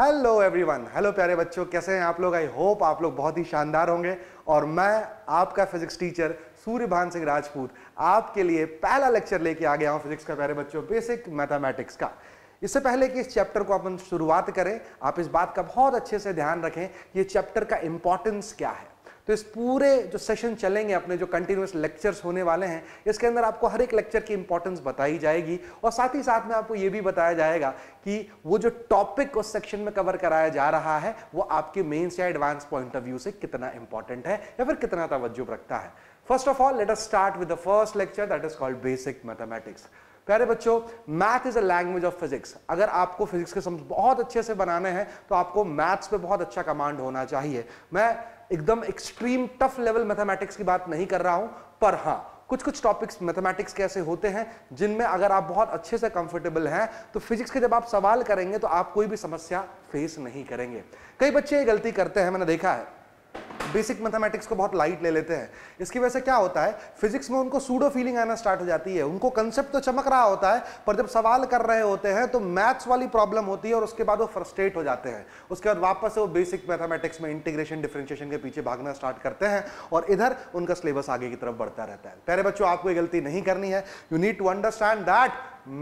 Hello everyone hello प्यारे बच्चों कैसे हैं आप लोग आई होप आप लोग बहुत ही शानदार होंगे और मैं आपका फिजिक्स टीचर सूर्यभान सिंह राजपूत आपके लिए पहला लेक्चर लेके आ गया हूँ फिजिक्स का प्यारे बच्चों बेसिक मैथमेटिक्स का इससे पहले कि इस चैप्टर को अपन शुरुआत करें आप इस बात का बहुत अच्छे से ध्यान रखें ये चैप्टर का इंपॉर्टेंस क्या है तो इस पूरे जो सेशन चलेंगे अपने जो कंटिन्यूस लेक्चर्स होने वाले हैं इसके अंदर आपको हर एक लेक्चर की इंपॉर्टेंस बताई जाएगी और साथ ही साथ में आपको ये भी बताया जाएगा कि वो जो टॉपिक उस सेक्शन में कवर कराया जा रहा है वो आपके मेन्स या एडवांस पॉइंट ऑफ व्यू से कितना इंपॉर्टेंट है या फिर कितना तवज्जो रखता है first of all let us start with the first lecture that is called basic mathematics प्यारे बच्चों math is a language of physics अगर आपको फिजिक्स के समझ बहुत अच्छे से बनाने हैं तो आपको मैथ्स पे बहुत अच्छा कमांड होना चाहिए मैं एकदम एक्सट्रीम टफ लेवल मैथमेटिक्स की बात नहीं कर रहा हूं पर हां कुछ कुछ टॉपिक्स मैथमेटिक्स के ऐसे होते हैं जिनमें अगर आप बहुत अच्छे से कंफर्टेबल हैं तो फिजिक्स के जब आप सवाल करेंगे तो आप कोई भी समस्या फेस नहीं करेंगे कई बच्चे ये गलती करते हैं मैंने देखा है बेसिक मैथमेटिक्स को बहुत लाइट ले लेते हैं इसकी वजह से क्या होता है फिजिक्स में उनको सूडो फीलिंग आना स्टार्ट हो जाती है उनको कंसेप्ट तो चमक रहा होता है पर जब सवाल कर रहे होते हैं तो मैथ्स वाली प्रॉब्लम होती है और उसके बाद वो फ्रस्ट्रेट हो जाते हैं उसके बाद वापस वो बेसिक मैथमेटिक्स में इंटीग्रेशन डिफ्रेंशिएशन के पीछे भागना स्टार्ट करते हैं और इधर उनका सिलेबस आगे की तरफ बढ़ता रहता है पहले बच्चों आपको ये गलती नहीं करनी है you need to understand that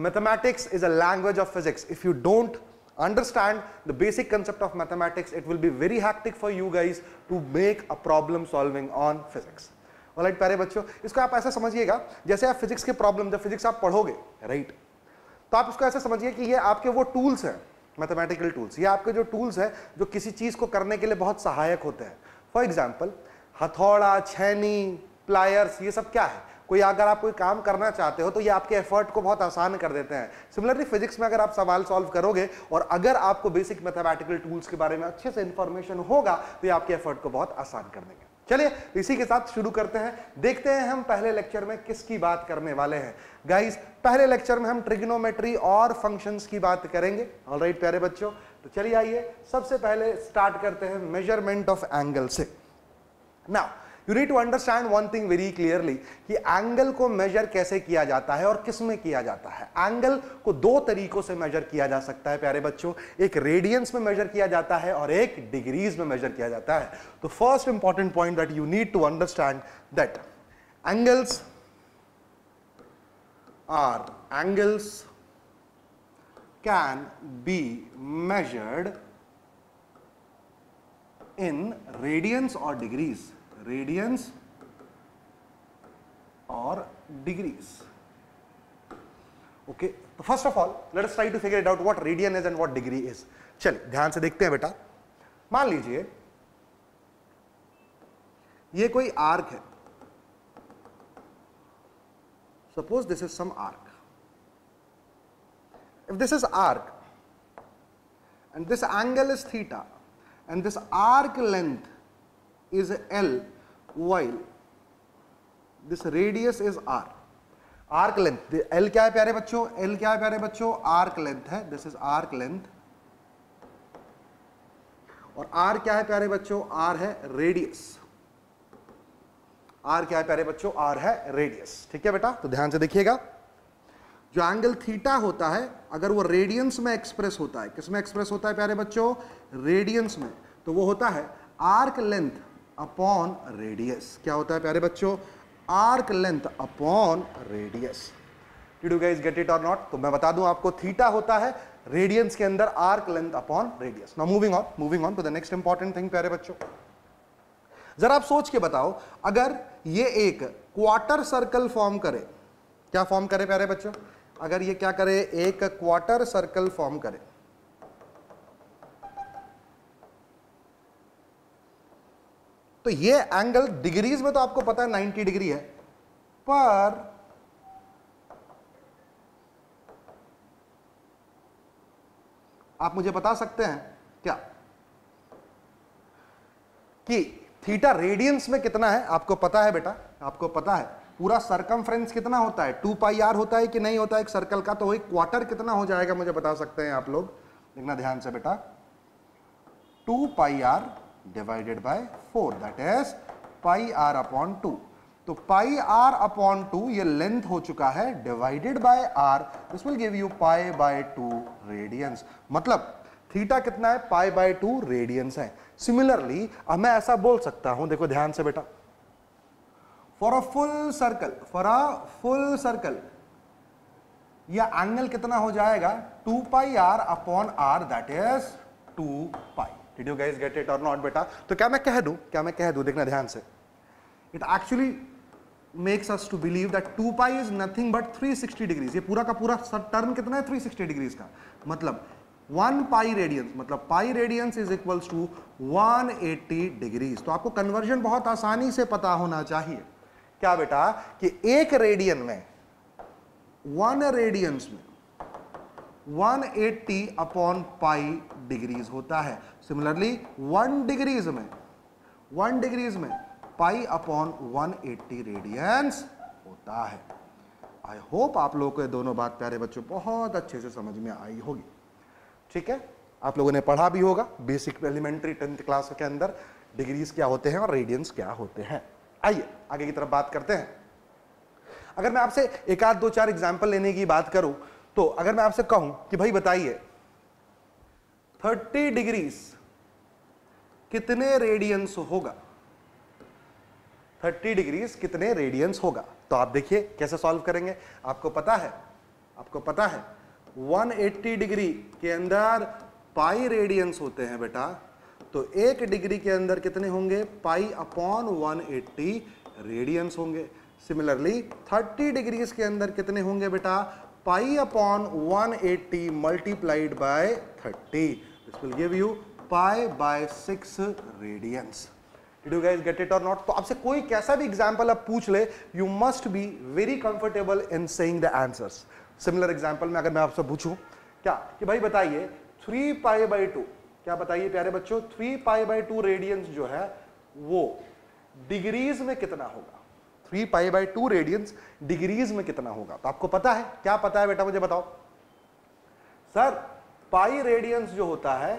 mathematics is a language of physics if you don't understand the basic concept of mathematics it will be very hectic for you guys to make a problem solving on physics right प्यारे बच्चों इसको आप ऐसा समझिएगा जैसे आप physics के problem जब फिजिक्स आप पढ़ोगे राइट तो आप इसको ऐसा समझिए कि ये आपके वो टूल्स हैं मैथमेटिकल टूल्स ये आपके जो टूल्स हैं जो किसी चीज़ को करने के लिए बहुत सहायक होते हैं फॉर एग्जाम्पल हथौड़ा छैनी प्लायर्स ये सब क्या है कोई अगर आप कोई काम करना चाहते हो तो ये आपके एफर्ट को बहुत आसान कर देते हैं सिमिलरली फिजिक्स में अगर आप सवाल सॉल्व करोगे और अगर आपको बेसिक मैथमेटिकल टूल्स के बारे में अच्छे से इंफॉर्मेशन होगा तो ये आपके एफर्ट को बहुत आसान कर देंगे चलिए इसी के साथ शुरू करते हैं देखते हैं हम पहले लेक्चर में किसकी बात करने वाले हैं गाइस पहले लेक्चर में हम ट्रिग्नोमेट्री और फंक्शंस की बात करेंगे ऑल राइट प्यारे बच्चों तो चलिए आइए सबसे पहले स्टार्ट करते हैं मेजरमेंट ऑफ एंगल से now you need to understand one thing very clearly कि एंगल को मेजर कैसे किया जाता है और किस में किया जाता है एंगल को दो तरीकों से मेजर किया जा सकता है प्यारे बच्चों एक रेडियंस में मेजर किया जाता है और एक डिग्रीज में मेजर किया जाता है तो first important point that you need to understand that angles are angles can be measured in radians or degrees radians or degrees. Okay तो first of all let us try to figure it out what radian is and what degree is. चलिए ध्यान से देखते हैं बेटा मान लीजिए ये कोई आर्क है suppose this is some arc if this is arc and this angle is theta and this arc length is L while this radius is r arc length l क्या है प्यारे बच्चों l क्या है प्यारे बच्चों arc length है this is arc length और r क्या है प्यारे बच्चों r है रेडियस r क्या है प्यारे बच्चों r है रेडियस ठीक है बेटा तो ध्यान से देखिएगा जो एंगल थीटा होता है अगर वो रेडियंस में एक्सप्रेस होता है किसमें एक्सप्रेस होता है प्यारे बच्चों रेडियंस में तो वो होता है आर्क लेंथ अपॉन रेडियस क्या होता है प्यारे बच्चों arc length upon radius did you guys get it और नॉट तो मैं बता दूं आपको थीटा होता है रेडियंस के अंदर arc length upon radius now moving on moving on to the next important thing प्यारे बच्चों जरा आप सोच के बताओ अगर ये एक क्वार्टर सर्कल फॉर्म करे क्या फॉर्म करे प्यारे बच्चों अगर ये क्या करे एक क्वार्टर सर्कल फॉर्म करे तो ये एंगल डिग्रीज में तो आपको पता है 90 डिग्री है पर आप मुझे बता सकते हैं क्या कि थीटा रेडियंस में कितना है आपको पता है बेटा आपको पता है पूरा सरकमफ्रेंस कितना होता है टू पाई आर होता है कि नहीं होता है एक सर्कल का तो एक क्वार्टर कितना हो जाएगा मुझे बता सकते हैं आप लोग देखना ध्यान से बेटा two pi R divided by 4 that is pi R upon two तो पाई आर अपॉन टू ये लेंथ हो चुका है divided by R this will give you pi by two radians मतलब थीटा कितना है पाई बाय टू रेडियंस है similarly मैं ऐसा बोल सकता हूं देखो ध्यान से बेटा for a full circle for a full circle यह एंगल कितना हो जाएगा to pi R upon R that is two pi did you guys get it और नॉट बेटा तो क्या मैं कह दूँ क्या मैं कह दूँ देखना ध्यान से it actually makes us to believe that two pi is nothing but 360 degrees ये पूरा का पूरा टर्म कितना है 360 डिग्रीज का मतलब वन पाई रेडियंस मतलब pi radians is equals to 180 degrees तो आपको कन्वर्जन बहुत आसानी से पता होना चाहिए क्या बेटा कि एक रेडियन में वन रेडियंस में 180 अपॉन पाई डिग्रीज होता है सिमिलरली वन डिग्रीज में वन डिग्रीज में पाई अपॉन एट्टी रेडियंस होता है आई होप आप लोगों को ये दोनों बात प्यारे बच्चों बहुत अच्छे से समझ में आई होगी ठीक है आप लोगों ने पढ़ा भी होगा बेसिक एलिमेंट्री टेंथ क्लास के अंदर डिग्रीज क्या होते हैं और रेडियंस क्या होते हैं आइए आगे की तरफ बात करते हैं अगर मैं आपसे एक आध दो चार एग्जाम्पल लेने की बात करूं तो अगर मैं आपसे कहूं कि भाई बताइए 30 डिग्रीज कितने रेडियंस होगा 30 डिग्रीज कितने रेडियंस होगा तो आप देखिए कैसे सॉल्व करेंगे आपको पता है आपको पता है 180 डिग्री के अंदर पाई रेडियंस होते हैं बेटा तो एक डिग्री के अंदर कितने होंगे पाई अपॉन 180 रेडियंस होंगे सिमिलरली 30 डिग्रीज के अंदर कितने होंगे बेटा pi upon 180 multiplied by 30 this will give you pi by six radians Did you guys get it or not? तो आपसे कोई कैसा भी एग्जाम्पल आप पूछ ले you must be very comfortable in saying the answers similar example में अगर मैं आपसे पूछूं क्या कि भाई बताइए थ्री पाई बाय टू क्या बताइए प्यारे बच्चों three pi by two radians जो है वो डिग्रीज में कितना होगा three pi by two radians degrees में कितना होगा तो आपको पता है क्या पता है बेटा मुझे बताओ सर पाई रेडियंस जो होता है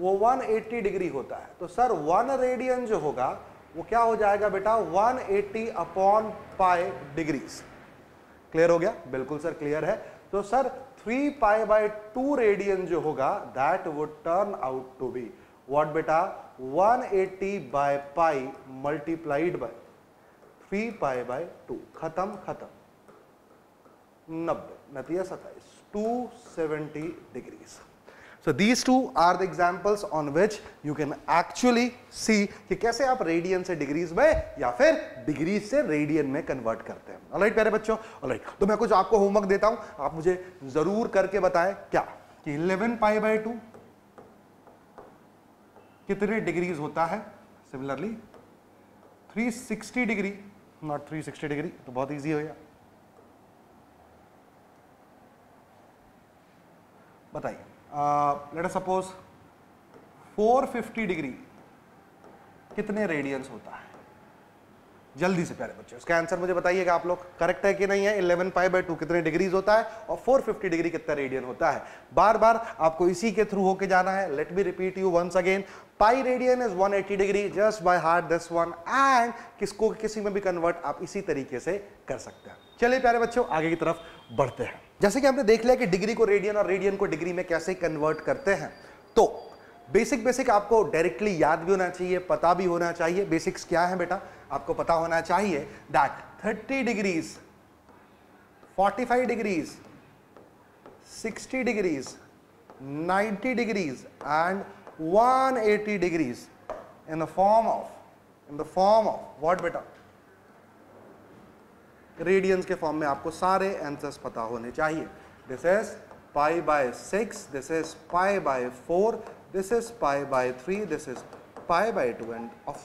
वो 180 डिग्री होता है तो सर वन रेडियन जो होगा वो क्या हो जाएगा बेटा 180 eighty upon pi degrees clear हो गया बिल्कुल सर क्लियर है तो sir three pi by two radian जो होगा that would turn out to be what बेटा 180 eighty by pi multiplied by three pi by two खत्म खत्म नब्बे नतीजा सताइस two seventy degrees so these two are the examples on which you can actually see कि कैसे आप radian से डिग्रीज में या फिर डिग्रीज से रेडियन में कन्वर्ट करते हैं ऑलराइट प्यारे बच्चों ऑलराइट तो मैं कुछ आपको होमवर्क देता हूं आप मुझे जरूर करके बताएं क्या कि 11 पाई बाय टू कितने डिग्रीज होता है सिमिलरली 360 डिग्री नॉट 360 डिग्री तो बहुत ईजी हो गया बताइए लेट uh, let 450 डिग्री कितने रेडियंस होता है जल्दी से प्यारे बच्चे उसका आंसर मुझे बताइए कि आप लोग करेक्ट है कि नहीं है 11 पाई बाई टू कितने डिग्रीज होता है और 450 डिग्री कितना रेडियन होता है बार बार आपको इसी के थ्रू होके जाना है let me repeat you once again pi radian is 180 degree just by heart this one and किसको किसी में भी कन्वर्ट आप इसी तरीके से कर सकते हैं चलिए प्यारे बच्चों आगे की तरफ बढ़ते हैं जैसे कि हमने देख लिया कि डिग्री को रेडियन और रेडियन को डिग्री में कैसे कन्वर्ट करते हैं तो बेसिक बेसिक आपको डायरेक्टली याद भी होना चाहिए पता भी होना चाहिए बेसिक्स क्या है बेटा आपको पता होना चाहिए that 30 degrees 45 degrees 60 degrees 90 degrees and 180 degrees in the form of in the form of what बेटा रेडियंस के फॉर्म में आपको सारे आंसर्स पता होने चाहिए this is pi by six this is pi by four this is pi by three this is pi by two and of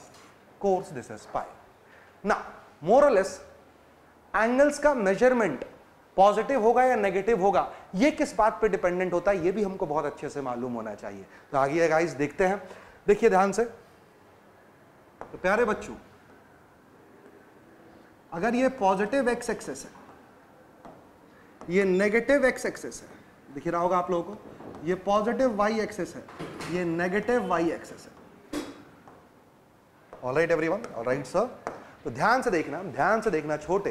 course this is pi ना मोरलेस एंगल्स का मेजरमेंट पॉजिटिव होगा या नेगेटिव होगा ये किस बात पे डिपेंडेंट होता है ये भी हमको बहुत अच्छे से मालूम होना चाहिए तो आगे गाइस देखते हैं देखिए ध्यान से तो प्यारे बच्चों अगर ये पॉजिटिव एक्स एक्सेस है ये नेगेटिव एक्स एक्सेस है दिख रहा होगा आप लोगों को ये पॉजिटिव वाई एक्सेस है ये नेगेटिव वाई एक्सेस है ऑलराइट एवरीवन राइट सर तो ध्यान से देखना ध्यान से देखना छोटे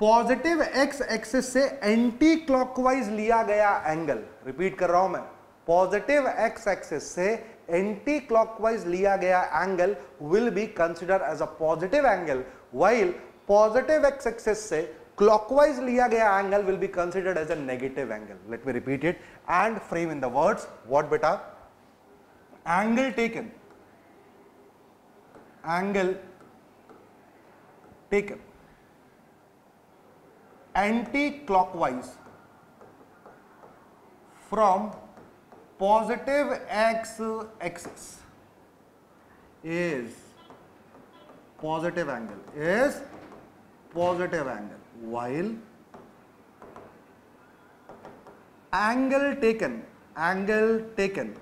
पॉजिटिव एक्स एक्सेस से एंटी क्लॉकवाइज लिया गया एंगल रिपीट कर रहा हूं मैं पॉजिटिव एक्स एक्सेस से anti-clockwise liya gaya angle will be considered as a positive angle while positive x-axis se clockwise liya gaya angle will be considered as a negative angle. Let me repeat it and frame in the words what beta? Angle taken, angle taken anti-clockwise from positive x axis is positive angle is positive angle while angle taken angle taken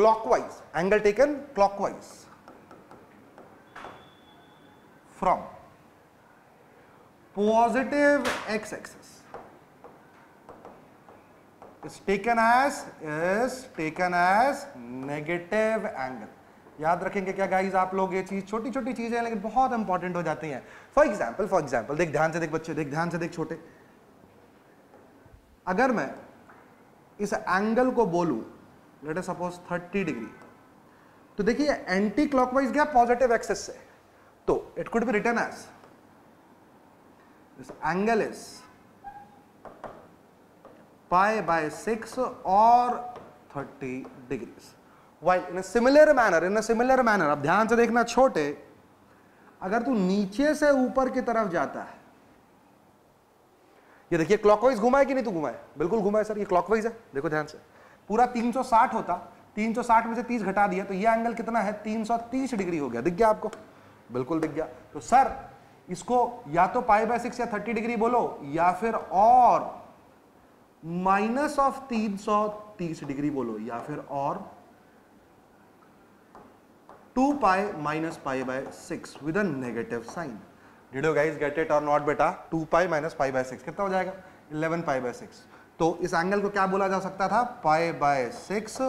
clockwise angle taken clockwise from positive x axis is taken as is taken as negative angle. याद रखेंगे क्या guys आप लोग ये चीज छोटी छोटी चीजें लेकिन बहुत इंपॉर्टेंट हो जाती हैं फॉर एग्जाम्पल फॉर एग्जाम्पल देख ध्यान से देख बच्चे देख ध्यान से देख छोटे अगर मैं इस एंगल को बोलू लेटे सपोज 30 डिग्री तो देखिए एंटी क्लॉकवाइज गया पॉजिटिव एक्सेस से तो it could be written as angle is pi by 6 or 30 degrees. While in a similar manner, in a similar manner, अब ध्यान से देखना छोटे अगर तू नीचे से ऊपर की तरफ जाता है ये देखिए clockwise घुमा है कि नहीं तू घुमा है बिल्कुल घुमा है सर ये clockwise है देखो ध्यान से पूरा 360 होता 360 में से 30 घटा दिया तो ये angle कितना है 330 degree हो गया दिख गया आपको बिल्कुल दिख गया तो सर इसको या तो pi by 6 या 30 degree बोलो या फिर और माइनस ऑफ 330 डिग्री बोलो या फिर और 2 pi minus pi by six with a negative sign did you guys get it और नॉट बेटा 2 pi minus pi by six कितना हो जाएगा 11 पाई बाय सिक्स तो इस एंगल को क्या बोला जा सकता था पाई बाय सिक्स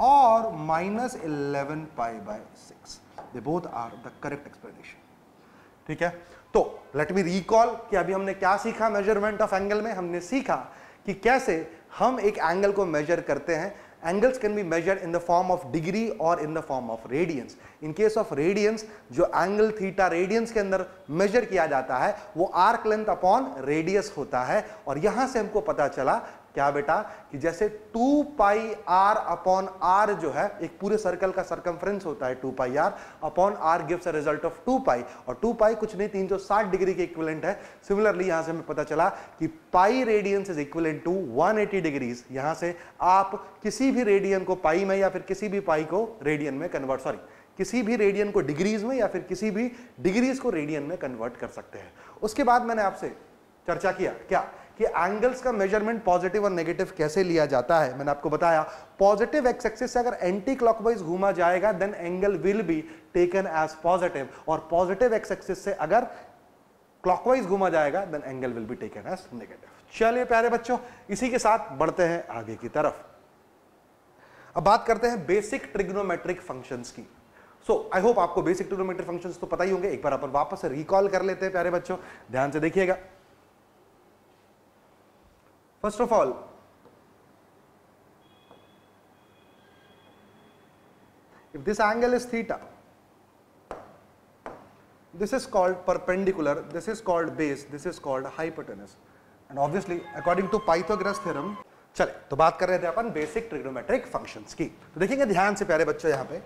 और minus eleven pi by six they both are the correct explanation ठीक है तो लेट मी रिकॉल कि अभी हमने क्या सीखा मेजरमेंट ऑफ एंगल में हमने सीखा कि कैसे हम एक एंगल को मेजर करते हैं angles can be measure in the form of degree और in the form of radians in case of radians जो एंगल थीटा रेडियंस के अंदर मेजर किया जाता है वो आर्क लेंथ अपॉन रेडियस होता है और यहां से हमको पता चला क्या बेटा कि जैसे two pi R upon R जो है एक पूरे सर्कल का सर्कम्फ्रेंस होता है two pi R upon R gives a result of two pi और टू पाई कुछ नहीं तीन सौ साठ डिग्री के इक्विलेंट है सिमिलरली यहां से हमें पता चला कि pi radians is equivalent to one eighty degrees यहां से आप किसी भी रेडियन को पाई में या फिर किसी भी पाई को रेडियन में कन्वर्ट सॉरी किसी भी रेडियन को डिग्रीज में या फिर किसी भी डिग्रीज को रेडियन में कन्वर्ट कर सकते हैं उसके बाद मैंने आपसे चर्चा किया क्या कि एंगल्स का मेजरमेंट पॉजिटिव और नेगेटिव कैसे लिया जाता है मैंने आपको बताया पॉजिटिव एक्स एक्सिस से अगर एंटी क्लॉकवाइज घूमा जाएगा then angle will be taken as positive और पॉजिटिव एक्स एक्सिस से अगर क्लॉकवाइज घूमा जाएगा then angle will be taken as negative चलिए प्यारे बच्चों इसी के साथ बढ़ते हैं आगे की तरफ अब बात करते हैं बेसिक ट्रिग्नोमेट्रिक फंक्शंस की सो आई होप आपको बेसिक ट्रिग्नोमेट्रिक फंक्शंस तो पता ही होंगे एक बार अपन वापस रिकॉल कर लेते हैं प्यारे बच्चों ध्यान से देखिएगा First of all, if this angle is theta, this is called perpendicular, this is called base, this is called hypotenuse. And obviously, according to Pythagoras theorem, चले तो बात कर रहे थे अपन बेसिक ट्रिग्नोमेट्रिक फंक्शंस की तो देखेंगे ध्यान से प्यारे बच्चों यहाँ पे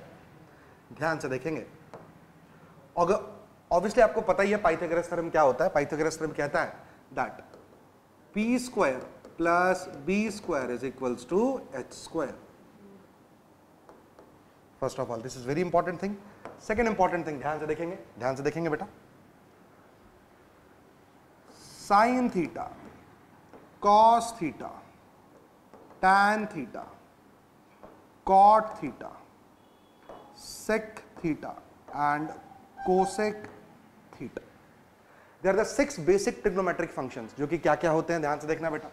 ध्यान से देखेंगे और ऑब्वियसली आपको पता ही है पाइथागोरस थ्योरम क्या होता है पाइथागोरस थ्योरम कहता है that p square plus b square is equals to h square. First of all, this is very important thing. Second important thing, ध्यान से देखेंगे, ध्यान से देखेंगे बेटा. Sin theta, cos theta, tan theta, cot theta, sec theta, and cosec theta. They are the six basic trigonometric functions, जो कि क्या क्या होते हैं ध्यान से देखना बेटा.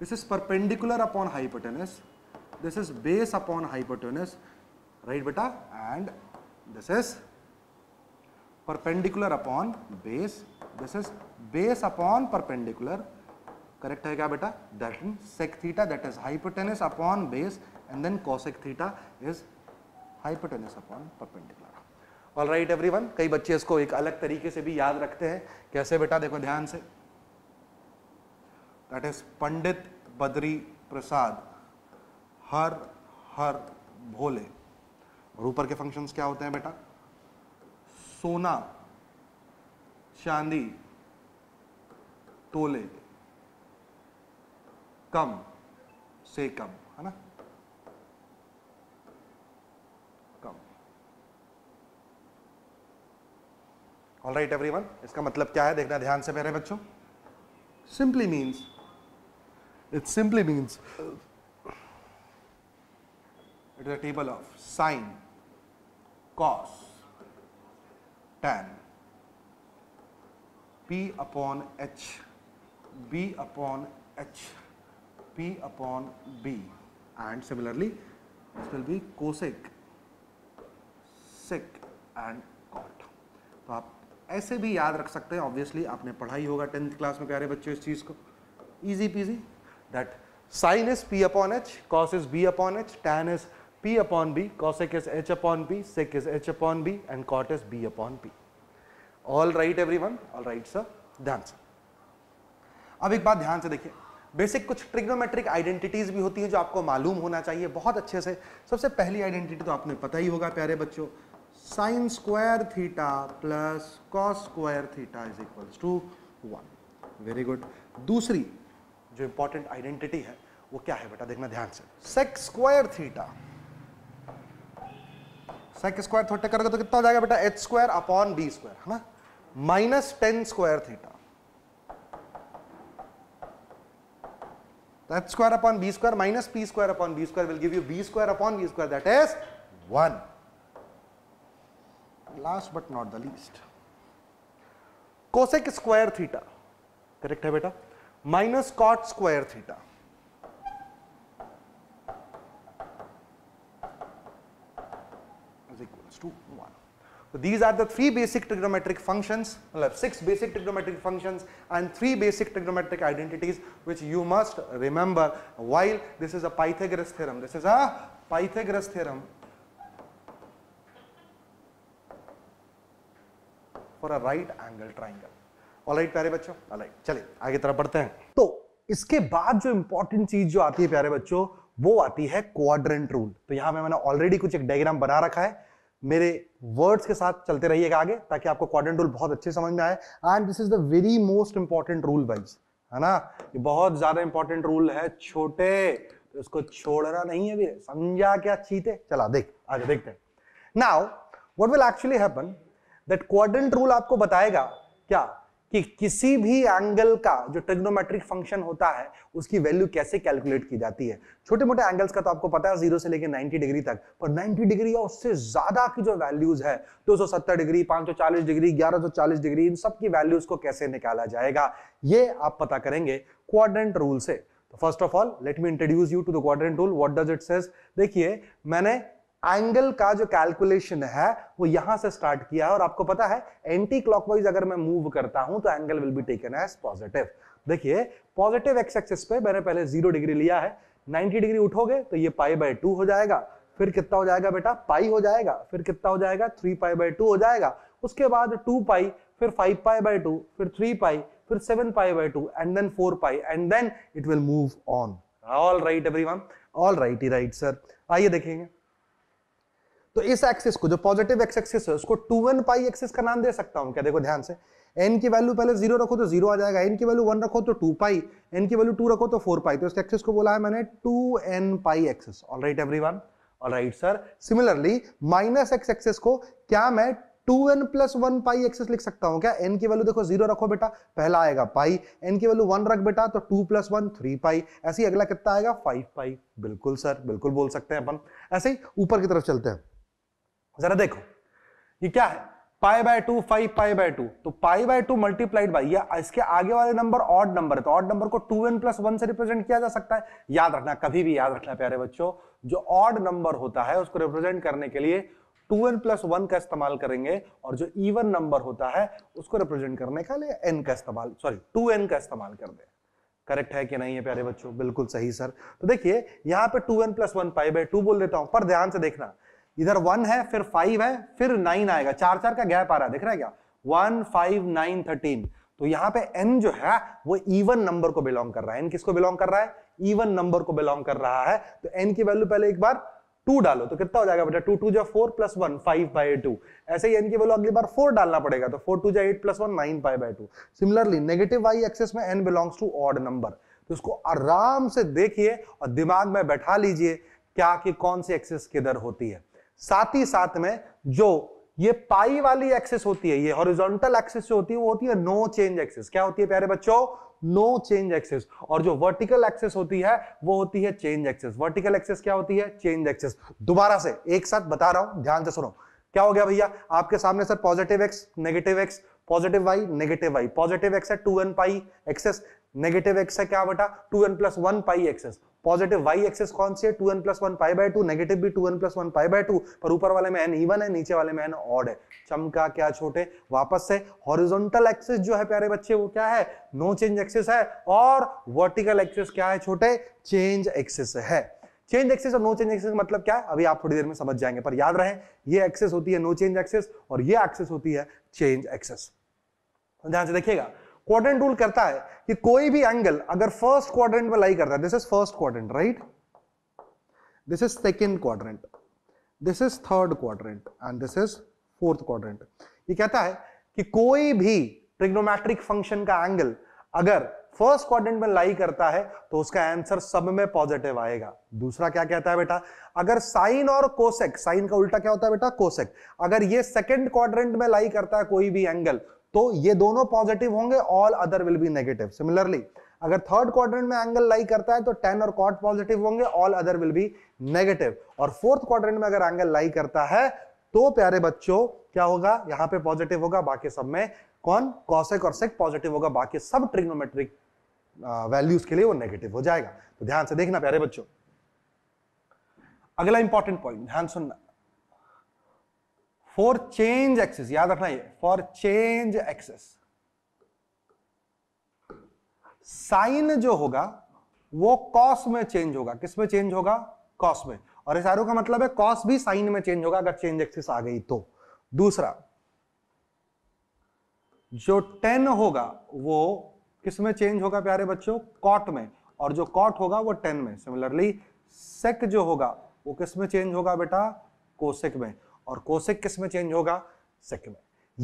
This is perpendicular upon hypotenuse. This is base upon hypotenuse, right beta? And this is perpendicular upon base. This is base upon perpendicular. Correct hai kya beta That is sec theta that is hypotenuse upon base and then cosec theta is hypotenuse upon perpendicular. all right everyone kai bachche isko ek alag tarike se bhi yaad rakhte hain kaise beta dekho dhyan se that is Pandit Badri Prasad हर हर भोले और ऊपर के functions क्या होते हैं बेटा सोना चांदी तोले कम से कम है ना कम ऑल राइट एवरी इसका मतलब क्या है देखना ध्यान से मेरे बच्चों simply means It simply means it is a table of sine, cos, tan, p upon h, b upon h, p upon b and similarly this will be cosec, sec and cot. तो आप ऐसे भी याद रख सकते हैं Obviously, आपने पढ़ाई होगा 10th class में प्यारे बच्चों इस चीज़ को Easy peasy. that sin is p upon h, cos is b upon h, tan is p upon b, cosec is h upon b, sec is h upon b and cot is b upon p. All right everyone, all right sir, ध्यान से ab ek baat dhyan se dekhiye basic कुछ trigonometric identities भी होती है जो आपको मालूम होना चाहिए बहुत अच्छे से सबसे पहली आइडेंटिटी तो आपने पता ही होगा प्यारे बच्चों sine square theta plus cos square theta is equals to one very good दूसरी जो इंपॉर्टेंट आइडेंटिटी है वो क्या है बेटा देखना ध्यान से sec square theta sec square theta करोगे तो कितना हो जाएगा बेटा H square upon B square है ना minus tan square theta H square upon B square minus P square upon B square will give you B square upon B square that is one last but not the least cosec square theta correct है बेटा minus cot square theta. is equal to 1. So, these are the three basic trigonometric functions, we'll have six basic trigonometric functions and three basic trigonometric identities which you must remember while this is a Pythagoras theorem. This is a Pythagoras theorem for a right angle triangle. Alright प्यारे बच्चों alright चलिए आगे तरफ बढ़ते हैं तो इसके बाद जो इंपॉर्टेंट चीज जो आती है प्यारे बच्चों वो आती है क्वाड्रेंट रूल तो यहां में मैंने ऑलरेडी कुछ एक डायग्राम बना रखा है मेरे वर्ड्स के साथ चलते रहिएगा आगे ताकि आपको क्वाड्रेंट रूल बहुत अच्छे समझ में आए and this is the very most important rule wise है ना ये बहुत ज्यादा इंपॉर्टेंट रूल है छोटे तो इसको छोड़ना नहीं है भी समझा क्या चीते चला देख आगे देखते हैं now what will actually happen that quadrant rule आपको बताएगा क्या कि किसी भी एंगल का जो ट्रिग्नोमेट्रिक फंक्शन होता है उसकी वैल्यू कैसे कैलकुलेट की जाती है छोटे मोटे एंगल्स का तो आपको पता है जीरो से लेकर 90 डिग्री तक पर 90 डिग्री या उससे ज्यादा की जो वैल्यूज है 270 डिग्री 540 डिग्री 1140 डिग्री इन सब की वैल्यूज को कैसे निकाला जाएगा ये आप पता करेंगे क्वाड्रेंट रूल से तो first of all let me introduce you to the quadrant rule what does it says देखिए मैंने एंगल का जो कैलकुलेशन है वो यहां से स्टार्ट किया है और आपको पता है एंटी क्लॉकवाइज अगर मैं मूव करता हूं तो angle will be taken as positive देखिए पॉजिटिव एक्स एक्सिस पे मैंने पहले जीरो डिग्री लिया है 90 डिग्री उठोगे तो ये पाई बाय टू हो जाएगा फिर कितना हो जाएगा बेटा पाई हो जाएगा फिर कितना हो जाएगा थ्री पाई बाय टू हो जाएगा उसके बाद टू पाई फिर फाइव पाई बाय टू फिर थ्री पाई फिर seven pi by two and then four pi and then it will move on all right every one all right ही right sir आइए देखेंगे तो इस एक्सिस को जो पॉजिटिव एक्स एक्सिस है उसको टू वन पाई एक्सिस का नाम दे सकता हूँ क्या देखो ध्यान से एन की वैल्यू पहले जीरो रखो तो जीरो आ जाएगा एन की वैल्यू वन रखो तो टू पाई एन की वैल्यू टू रखो तो फोर पाई तो इस एक्सिस को बोला है मैंने two N pi axis all right every one all right sir similarly minus X axis को क्या मैं two N plus one pi axis लिख सकता हूं क्या एन की वैल्यू देखो जीरो रखो बेटा पहला आएगा पाई एन की वैल्यू वन रख बेटा तो two plus one three pi ऐसे ही अगला कितना आएगा फाइव पाई बिल्कुल सर बिल्कुल बोल सकते हैं अपन ऐसे ही ऊपर की तरफ चलते हैं जरा देखो ये क्या है pi by two five pi by two तो pi by two multiplied by या इसके आगे वाले नंबर ऑड नंबर है तो ऑड नंबर को टू एन प्लस वन से रिप्रेजेंट किया जा सकता है याद रखना कभी भी याद रखना प्यारे बच्चों जो ऑड नंबर होता है उसको रिप्रेजेंट करने के लिए टू एन प्लस वन का इस्तेमाल करेंगे और जो इवन नंबर होता है उसको रिप्रेजेंट करने का लिए एन का इस्तेमाल सॉरी टू एन का इस्तेमाल कर दे करेक्ट है कि नहीं है प्यारे बच्चों बिल्कुल सही सर तो देखिए यहाँ पे two N plus one pi by two बोल देता हूँ पर ध्यान से देखना इधर वन है फिर फाइव है फिर नाइन आएगा चार चार का गैप आ रहा है दिख रहा है क्या वन फाइव नाइन थर्टीन तो यहाँ पे एन जो है वो इवन नंबर को बिलोंग कर रहा है एन किसको बिलोंग कर रहा है इवन नंबर को बिलोंग कर रहा है तो एन की वैल्यू पहले एक बार टू डालो तो कितना हो जाएगा बेटा टू टू जो four plus one five by two ऐसे ही एन की वैल्यू अगली बार फोर डालना पड़ेगा तो फोर टू जो eight plus one nine five by two similarly negative Y axis में N belongs to odd number तो इसको आराम से देखिए और दिमाग में बैठा लीजिए क्या कि कौन सी एक्सेस किधर होती है साथ ही साथ में जो ये पाई वाली एक्सिस होती है ये हॉरिजॉन्टल एक्सिस जो होती है वो होती है नो चेंज एक्सिस क्या होती है प्यारे बच्चों नो चेंज एक्सिस और जो वर्टिकल एक्सिस होती है वो होती है चेंज एक्सिस वर्टिकल एक्सिस क्या होती है चेंज एक्सिस दोबारा से एक साथ बता रहा हूं ध्यान से सुनो क्या हो गया भैया आपके सामने sir positive X negative X positive Y negative Y positive X है two N pi axis negative X है क्या बटा two N plus one pi axis positive Y axis कौन सी है two N plus one pi by two negative भी two N plus one pi by two पर ऊपर वाले में एन इवन है नीचे वाले में एन ऑड है चमका क्या छोटे वापस से हॉरिजॉन्टल एक्सेस जो है प्यारे बच्चे वो क्या है नो चेंज एक्सेस है और वर्टिकल एक्सेस क्या है छोटे चेंज एक्सेस है चेंज एक्सेस और नो चेंज एक्सेस मतलब क्या है अभी आप थोड़ी देर में समझ जाएंगे पर याद रहे ये एक्सेस होती है नो चेंज एक्सेस और ये एक्सेस होती है चेंज एक्सेस ध्यान से देखिएगा क्वाड्रेंट रूल करता है कि कोई भी एंगल अगर फर्स्ट क्वाड्रेंट में लाई करता है this is first quadrant right this is second quadrant this is third quadrant and this is fourth quadrant ये कहता है कि कोई भी ट्रिग्नोमेट्रिक फंक्शन का एंगल अगर फर्स्ट क्वाड्रेंट में लाई करता है तो उसका आंसर सब में पॉजिटिव आएगा दूसरा क्या कहता है बेटा अगर साइन और कोसेक साइन का उल्टा क्या होता है बेटा कोसेक अगर ये सेकंड क्वाड्रेंट में लाई करता है कोई भी एंगल तो ये दोनों पॉजिटिव होंगे all other will be negative similarly अगर थर्ड क्वाड्रेंट में एंगल लाई करता है तो टेन और कॉट पॉजिटिव होंगे all other will be negative और फोर्थ क्वाड्रेंट में अगर एंगल लाई करता है तो प्यारे बच्चों क्या होगा यहां पे पॉजिटिव होगा बाकी सब में कौन कॉसेक और सेक पॉजिटिव होगा बाकी सब ट्रिग्नोमेट्रिक वैल्यूज के लिए वो नेगेटिव हो जाएगा तो ध्यान से देखना प्यारे बच्चों अगला इंपॉर्टेंट पॉइंट ध्यान सुनना फॉर चेंज एक्सेस याद रखना ये फॉर चेंज एक्सेस साइन जो होगा वो कॉस में चेंज होगा किस में चेंज होगा कॉस में और इस का मतलब है कॉस भी साइन में चेंज होगा अगर चेंज एक्सेस आ गई तो दूसरा जो टेन होगा वो किस में चेंज होगा प्यारे बच्चों कॉट में और जो कॉट होगा वो टेन में सिमिलरली सेक जो होगा वो किस में चेंज होगा बेटा कोसेक में और कोसेक किस में चेंज होगा सेक में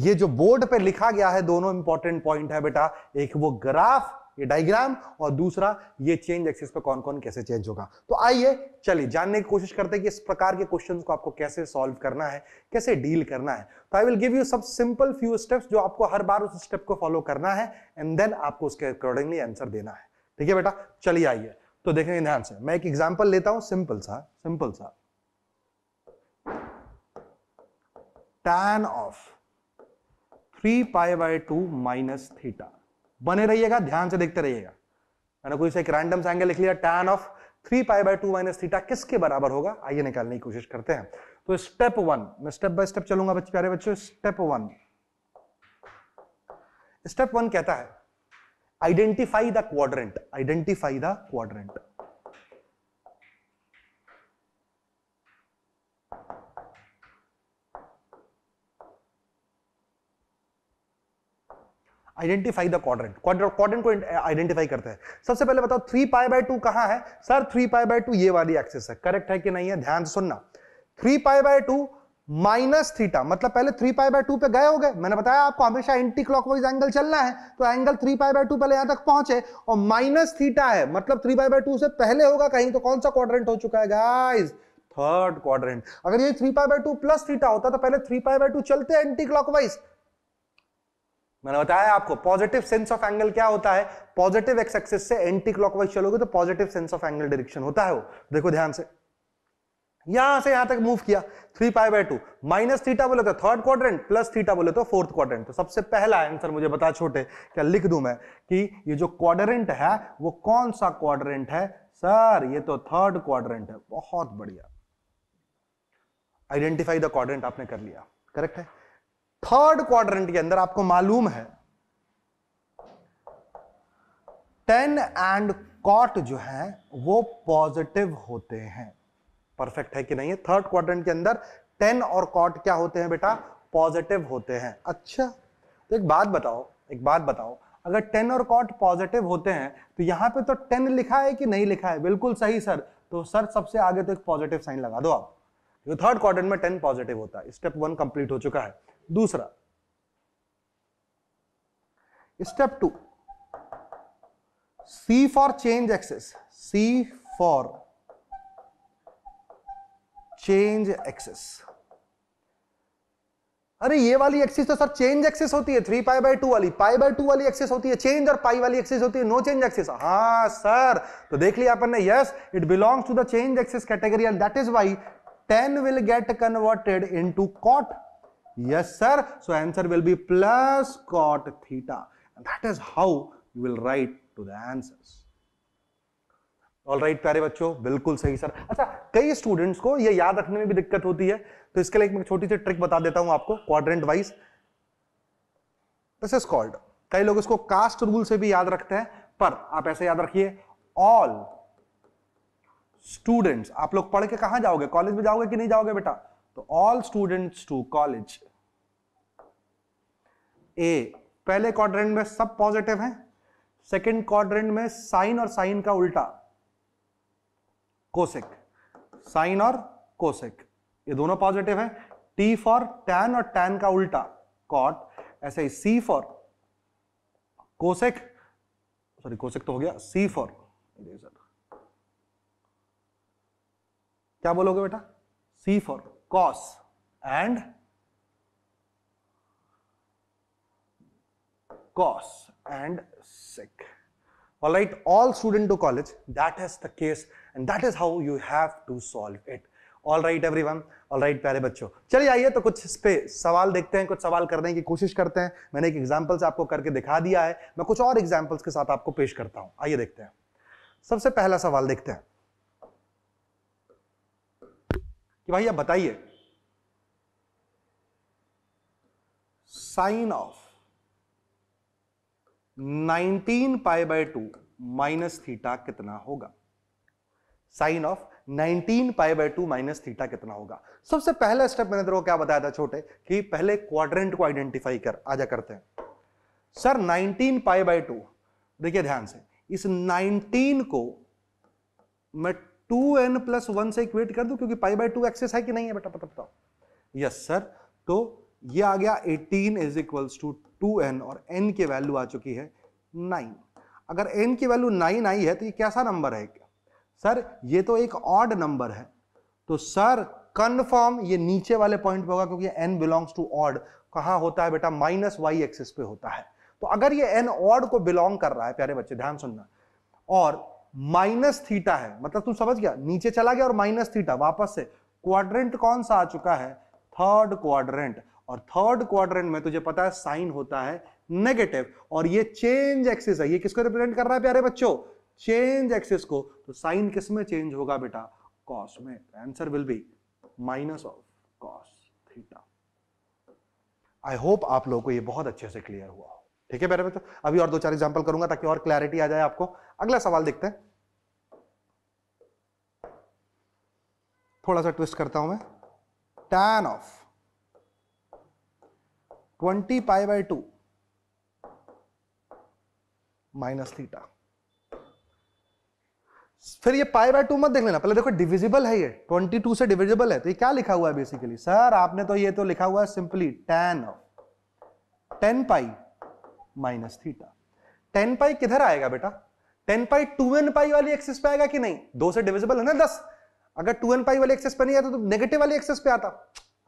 ये जो बोर्ड पे लिखा गया है दोनों इंपॉर्टेंट पॉइंट है बेटा एक वो ग्राफ ये डायग्राम और दूसरा ये चेंज एक्सिस पे कौन कौन कैसे चेंज होगा तो आइए चलिए जानने की कोशिश करते हैं कि इस प्रकार के क्वेश्चंस को आपको कैसे सॉल्व करना है कैसे डील करना है तो आई विल गिव यू सब सिंपल फ्यू स्टेप्स जो आपको हर बार उस स्टेप को फॉलो करना है एंड देन आपको उसके अकॉर्डिंगली आंसर देना है ठीक है बेटा चलिए आइए तो देखेंगे ध्यान से मैं एक एग्जाम्पल लेता हूं सिंपल सा सिंपल सा tan of three pi by two minus theta बने रहिएगा ध्यान से देखते रहिएगा मैंने कोई से एक रैंडम से एंगल लिख लिया tan of three pi by two minus theta किसके बराबर होगा आइए निकालने की कोशिश करते हैं तो स्टेप वन मैं स्टेप बाय स्टेप चलूंगा बच्चे प्यारे बच्चों स्टेप वन स्टेप वन कहता है identify the quadrant identify the quadrant identify the quadrant quadrant को आइडेंटिफाई uh, करते हैं सबसे पहले बताओ थ्री पाई बाय टू कहाँ है sir three pi by two ये वाली एक्सेस है करेक्ट है कि नहीं है ध्यान सुनना three pi by two minus theta मतलब पहले थ्री पाई बाय टू पे गए हो गए मैंने बताया आपको हमेशा एंटी क्लॉकवाइज एंगल चलना है तो angle three pi by two पहले यहां तक पहुंचे और माइनस थीटा है मतलब थ्री पाई बाय टू से पहले होगा कहीं तो कौन सा क्वाड्रेंट हो चुका है गाइस थर्ड क्वाड्रेंट अगर ये three pi by two plus theta होता तो पहले थ्री पाई बाय टू चलते एंटी क्लॉकवाइज मैंने बताया आपको पॉजिटिव सेंस ऑफ एंगल क्या होता है पॉजिटिव एक्स एक्सिस से एंटी क्लॉकवाइज चलोगे तो positive sense of angle direction होता है वो देखो ध्यान से यहां से यहां तक मूव किया three pi by two minus theta बोले तो थर्ड क्वाड्रेंट प्लस थीटा बोले तो फोर्थ क्वाड्रेंट तो सबसे पहला आंसर मुझे बता छोटे क्या लिख दू मैं कि ये जो क्वाड्रेंट है वो कौन सा क्वाड्रेंट है सर ये तो थर्ड क्वाड्रेंट है बहुत बढ़िया आइडेंटिफाई द क्वाड्रेंट आपने कर लिया करेक्ट है थर्ड क्वाड्रेंट के अंदर आपको मालूम है टेन एंड कॉट जो है वो पॉजिटिव होते हैं परफेक्ट है कि नहीं है थर्ड क्वाड्रेंट के अंदर टेन और कॉट क्या होते हैं बेटा पॉजिटिव होते हैं अच्छा तो एक बात बताओ एक बात बताओ अगर टेन और कॉट पॉजिटिव होते हैं तो यहां पे तो टेन लिखा है कि नहीं लिखा है बिल्कुल सही सर तो सर सबसे आगे तो एक पॉजिटिव साइन लगा दो आप थर्ड क्वार्टर में टेन पॉजिटिव होता है स्टेप वन कंप्लीट हो चुका है दूसरा step two see for change axis see for change axis अरे ये वाली एक्सिस तो सर चेंज एक्सेस होती है थ्री पाई बाय टू वाली पाई बाय टू वाली एक्सेस होती है चेंज और पाई वाली एक्सेस होती है नो चेंज एक्सेस हा सर तो देख लिया अपन ने yes it belongs to the change axes category and that is y will get converted converted to cot Yes, sir. So answer will be plus cot theta. And that is how you will write to the answers. All right प्यारे बच्चों बिल्कुल सही sir अच्छा कई students को ये याद रखने में भी दिक्कत होती है तो इसके लिए एक मैं छोटी सी ट्रिक बता देता हूं आपको quadrant wise this is called कई लोग इसको कास्ट रूल से भी याद रखते हैं पर आप ऐसे याद रखिए ऑल स्टूडेंट्स आप लोग पढ़ के कहां जाओगे कॉलेज में जाओगे कि नहीं जाओगे बेटा तो ऑल स्टूडेंट्स टू कॉलेज ए पहले क्वाड्रेंट में सब पॉजिटिव है सेकेंड क्वाड्रेंट में साइन और साइन का उल्टा कोसेक साइन और कोसेक ये दोनों पॉजिटिव है टी फॉर टैन और टैन का उल्टा कॉट ऐसे ही C for cosec sorry cosec तो हो गया सी फॉर क्या बोलोगे बेटा C for cos and cos and sec. All right, all student to college, that is the case and that is how you have to solve it. All right every one all right प्यारे बच्चों चलिए आइए तो कुछ इस पे सवाल देखते हैं कुछ सवाल करने की कोशिश करते हैं मैंने एक एग्जाम्पल आपको करके दिखा दिया है मैं कुछ और एग्जाम्पल्स के साथ आपको पेश करता हूं आइए देखते हैं सबसे पहला सवाल देखते हैं कि भाई आप बताइए sine of 19 pi by two minus theta कितना होगा sine of 19 pi by two minus theta कितना होगा सबसे पहला स्टेप मैंने तेरे क्या बताया था छोटे कि पहले क्वाड्रेंट को आइडेंटिफाई कर आ जा करते हैं सर 19 पाई बाय टू देखिए ध्यान से इस 19 को मैं टू एन प्लस वन से इक्वेट कर दो क्योंकि पाई बाय टू एक्सेस है कि नहीं है बेटा पता बताओ यस सर तो ये आ गया 18 is equals to two n और एन की वैल्यू आ चुकी है नाइन अगर एन की वैल्यू नाइन आई है तो ये कैसा नंबर है सर ये तो एक ऑड नंबर है तो सर कन्फर्म ये नीचे वाले पॉइंट पे होगा क्योंकि एन बिलोंग्स टू ऑड कहाँ होता है बेटा माइनस वाई एक्सेस पे होता है तो अगर ये एन ऑड को बिलोंग कर रहा है प्यारे बच्चे ध्यान सुनना और माइनस थीटा है मतलब तुम समझ गया नीचे चला गया और माइनस थीटा वापस से क्वाड्रेंट कौन सा आ चुका है थर्ड क्वाड्रेंट और थर्ड क्वाड्रेंट में तुझे पता है साइन होता है नेगेटिव और ये चेंज एक्सिस है ये किसको रिप्रेजेंट कर रहा है प्यारे बच्चों चेंज एक्सिस को तो साइन किस में चेंज होगा बेटा कॉस में तो answer will be minus of cos theta I hope आप लोगों को ये बहुत अच्छे से क्लियर हुआ ठीक है प्यारे बच्चों अभी और दो चार एग्जाम्पल करूंगा ताकि और क्लैरिटी आ जाए आपको अगला सवाल देखते हैं थोड़ा सा ट्विस्ट करता हूं मैं tan of twenty pi by two minus theta फिर ये पाई बाय टू मत देख लेना पहले देखो डिविजिबल है ये 22 से डिविजिबल है तो ये क्या लिखा हुआ है बेसिकली सर आपने तो ये तो लिखा हुआ है simply tan of ten pi minus theta ten pi किधर आएगा बेटा ten pi two N pi वाली एक्सिस पे आएगा कि नहीं दो से डिविजिबल है ना दस अगर टू एन पाई वाले एक्सेस पे नहीं आता तो नेगेटिव वाले एक्सेस पे आता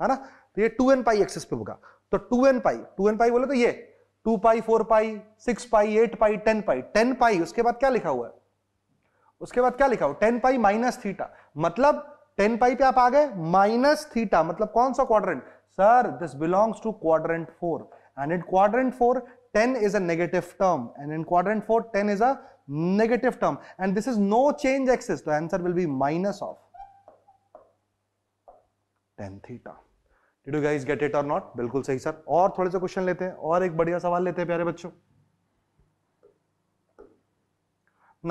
है ना तो ये टू एन पाई एक्सेस पे होगा तो two N pi two N pi बोले तो ये two pi four pi six pi eight pi ten pi ten pi उसके बाद क्या लिखा हुआ है उसके बाद क्या लिखा हुआ टेन पाई माइनस थीटा मतलब टेन पाई पे आप आ गए माइनस थीटा मतलब कौन सा quadrant sir this belongs to quadrant four and in quadrant four 10 is a negative term and in quadrant 4 10 is a negative term and this is no change axis the तो answer will be minus of tan theta did you guys get it और not बिल्कुल सही sir और थोड़े से question लेते हैं और एक बढ़िया सवाल लेते हैं प्यारे बच्चों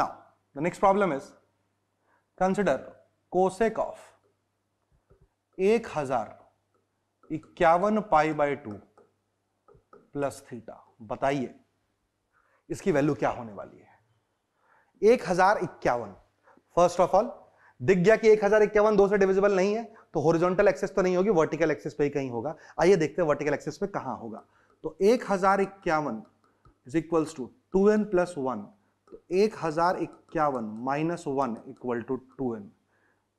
now problem is consider cosec of एक हजार इक्यावन pi by two plus theta बताइए इसकी वैल्यू क्या होने वाली है एक हजार इक्यावन फर्स्ट ऑफ ऑल दिख गया कि एक हजार इक्यावन दो से डिविजिबल नहीं है तो हॉरिजॉन्टल एक्सेस तो नहीं होगी वर्टिकल एक्सेस पे ही कहीं होगा आइए देखते हैं वर्टिकल एक्सेस पे कहाँ होगा तो एक हजार इक्यावन is equals to two N plus one तो एक हजार इक्यावन minus one equal to two n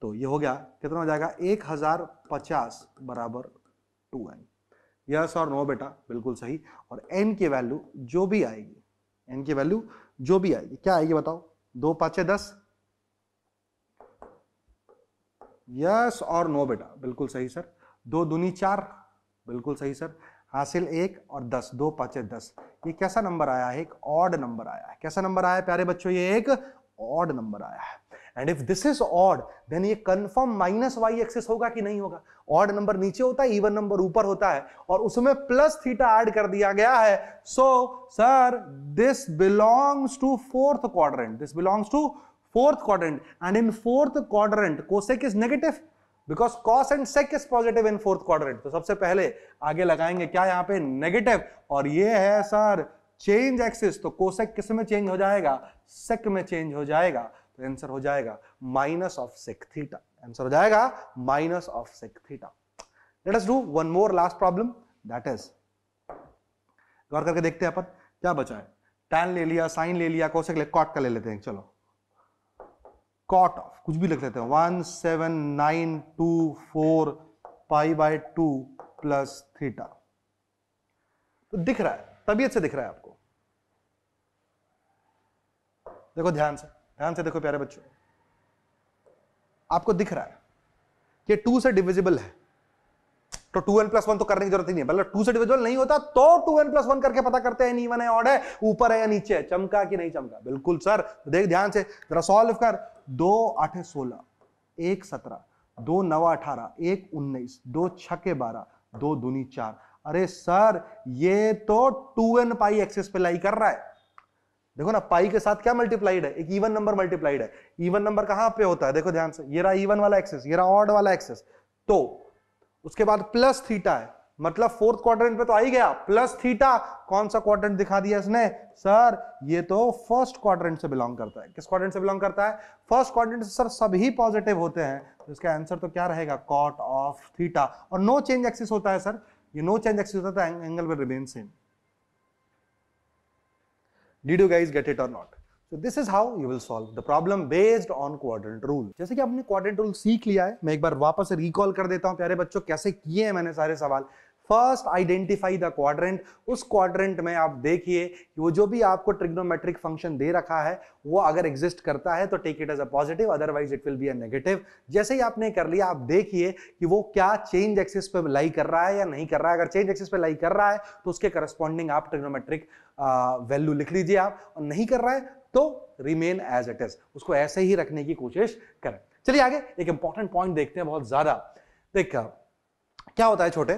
तो ये हो गया कितना हो जाएगा एक हजार पचास बराबर टू एन यस और नो बेटा बिल्कुल सही और एन की वैल्यू जो भी आएगी एन की वैल्यू जो भी आएगी क्या आएगी बताओ दो पाँचे दस यस और नो बेटा बिल्कुल सही सर दो दुनी चार बिल्कुल सही सर हासिल एक और दस दो पांच दस ये कैसा नंबर आया है एक ऑड नंबर आया है कैसा नंबर आया है प्यारे बच्चों ये एक ऑड नंबर आया है and if this is odd then ये कंफर्म माइनस वाई एक्सेस होगा कि नहीं होगा ऑड नंबर नीचे होता है इवन नंबर ऊपर होता है और उसमें प्लस थीटा ऐड कर दिया गया है so sir this belongs to fourth quadrant this belongs to fourth quadrant and in fourth quadrant cosec is negative because cos and sec is positive in fourth quadrant तो सबसे पहले आगे लगाएंगे क्या यहाँ पे नेगेटिव और ये है सर चेंज एक्सिस तो कोसेक किस में चेंज हो जाएगा सेक में चेंज हो जाएगा तो आंसर हो जाएगा minus of sec theta answer हो जाएगा minus of sec theta let us do one more last problem that is गौर करके देखते हैं अपन क्या बचा है टैन ले लिया साइन ले लिया कोसेक ले कॉट का ले लेते हैं चलो कॉट ऑफ कुछ भी लिख लेते हैं one seven nine two four pi by two plus theta तो दिख रहा है तबीयत से दिख रहा है आपको देखो ध्यान से ध्यान से देखो प्यारे बच्चों आपको दिख रहा है कि टू से डिविजिबल है तो टू एन प्लस वन तो करने की जरूरत ही नहीं है टू मतलब से डिविजिबल नहीं होता तो टू एन प्लस वन करके पता करते हैं नीवन है है ऊपर है या नीचे है चमका कि नहीं चमका बिल्कुल सर तो देख ध्यान से जरा सॉल्व कर दो आठ सोलह एक सत्रह दो नवा अठारह एक उन्नीस दो छके बारह दो दूनी चार अरे सर ये तो टू एन पाई एक्सेस पे लाई कर रहा है देखो ना पाई के साथ क्या मल्टीप्लाइड है एक इवन नंबर मल्टीप्लाइड है इवन नंबर कहां पे होता है देखो ध्यान से ये रहा इवन वाला एक्सेस ये रहा ऑड वाला एक्सेस तो उसके बाद प्लस थीटा है मतलब फोर्थ क्वाड्रेंट पे तो आ ही गया प्लस थीटा कौन सा क्वाड्रेंट दिखा दिया इसने सर ये तो फर्स्ट क्वाड्रेंट से बिलोंग करता है किस क्वाड्रेंट से बिलोंग करता है फर्स्ट क्वाड्रेंट से सर सभी पॉजिटिव होते हैं तो इसका आंसर तो क्या रहेगा कॉट ऑफ थीटा और नो चेंज एक्सिस होता है सर ये नो चेंज एक्सिस होता है angle will remain same did you guys get it और not So this is how you will solve the problem based on quadrant rule जैसे कि आपने क्वाड्रेंट रूल सीख लिया है मैं एक बार वापस रिकॉल कर देता हूं प्यारे बच्चों कैसे किए हैं मैंने सारे सवाल फर्स्ट आइडेंटिफाई द क्वाड्रेंट उस क्वाड्रेंट में आप देखिए कि वो जो भी आपको ट्रिग्नोमेट्रिक फंक्शन दे रखा है वो अगर एग्जिस्ट करता है तो take it as a positive otherwise it will be a negative जैसे ही आपने कर लिया आप देखिए कि वो क्या चेंज एक्सिस पे लाई कर रहा है या नहीं कर रहा है अगर चेंज एक्सिस पे लाई कर रहा है तो उसके करस्पॉन्डिंग आप ट्रिग्नोमेट्रिक वैल्यू लिख लीजिए आप और नहीं कर रहा है तो रिमेन एज इट इज उसको ऐसे ही रखने की कोशिश करें चलिए आगे एक इंपॉर्टेंट पॉइंट देखते हैं बहुत ज्यादा देख क्या होता है छोटे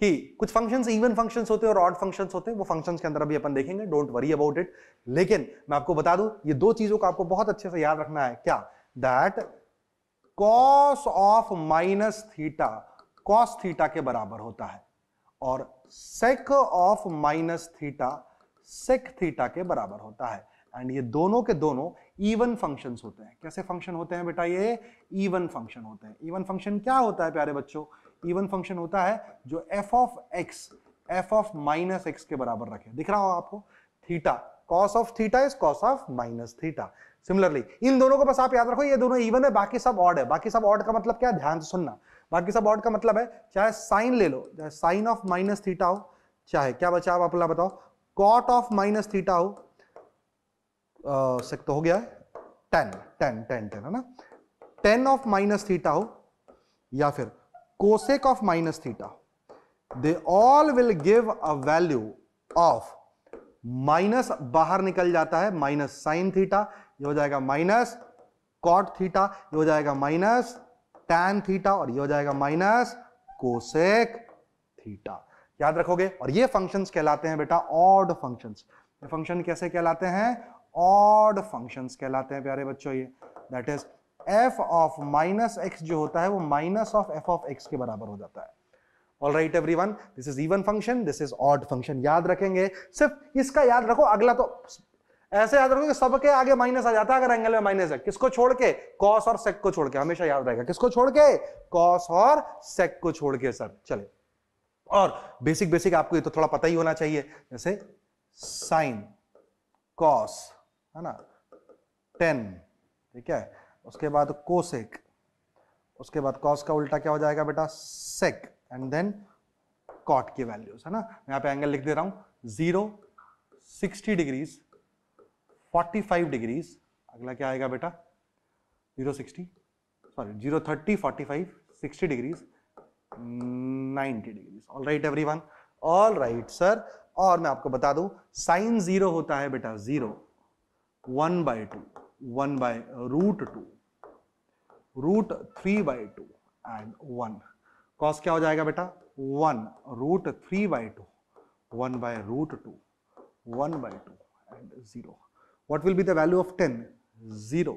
कि कुछ फंक्शंस इवन फंक्शंस होते हैं और ऑड फंक्शंस होते हैं वो फंक्शंस के अंदर अभी अपन देखेंगे डोंट वरी अबाउट इट लेकिन मैं आपको बता दूं ये दो चीजों को आपको बहुत अच्छे से याद रखना है क्या that cos of minus theta cos theta के बराबर होता है और sec of minus theta sec theta के बराबर होता है एंड ये दोनों के दोनों इवन फंक्शंस होते हैं कैसे फंक्शन होते हैं बेटा ये इवन फंक्शन होते हैं इवन फंक्शन क्या होता है प्यारे बच्चों इवन फंक्शन होता है जो f of x f of minus x के बराबर रखे दिख रहा हूं आपको theta cos of theta is cos of minus theta similarly इन दोनों को बस आप याद रखो ये दोनों इवन है बाकी सब ऑड है बाकी सब ऑड का मतलब क्या है ध्यान से सुनना बाकी सब ऑड का मतलब है चाहे साइन ले लो चाहे साइन ऑफ माइनस थीटा हो चाहे क्या बचा आप अपना बताओ कॉट ऑफ माइनस थीटा हो सकते हो गया है टेन टेन टेन टेन है ना टेन ऑफ माइनस थीटा हो या फिर cosec of minus theta they all will give a value of minus बाहर निकल जाता है माइनस साइन थीटा ये हो जाएगा माइनस कॉट थीटा ये हो जाएगा माइनस टैन थीटा और ये हो जाएगा माइनस कोसेक थीटा याद रखोगे और ये फंक्शंस कहलाते हैं बेटा ऑड फंक्शंस ये फंक्शन कैसे कहलाते हैं ऑड फंक्शंस कहलाते हैं प्यारे बच्चों ये that is f of minus x जो होता है वो minus of f of x के बराबर हो जाता है all right every everyone this is even function this is odd function याद रखेंगे सिर्फ इसका याद रखो अगला तो ऐसे याद रखो कि सबके आगे माइनस आ जाता है अगर एंगल में माइनस है किसको छोड़ के कॉस और सेक को छोड़ के हमेशा याद रहेगा किसको छोड़ के कॉस और सेक को छोड़ के सर चले और बेसिक बेसिक आपको ये तो थोड़ा पता ही होना चाहिए जैसे साइन कॉस है ना टेन ठीक है उसके बाद कोसेक उसके बाद कॉस का उल्टा क्या हो जाएगा बेटा सेक एंड देन कॉट की वैल्यूज है ना मैं यहाँ पे एंगल लिख दे रहा हूँ zero sixty degrees forty five degrees अगला क्या आएगा बेटा zero sixty sorry zero thirty forty five sixty degrees ninety degrees all right every one all right sir और मैं आपको बता दूं साइन जीरो होता है बेटा zero one by two one by root two root three by two and one cos क्या हो जाएगा बेटा one root three by two one by root two one by two and zero what will be the value of tan zero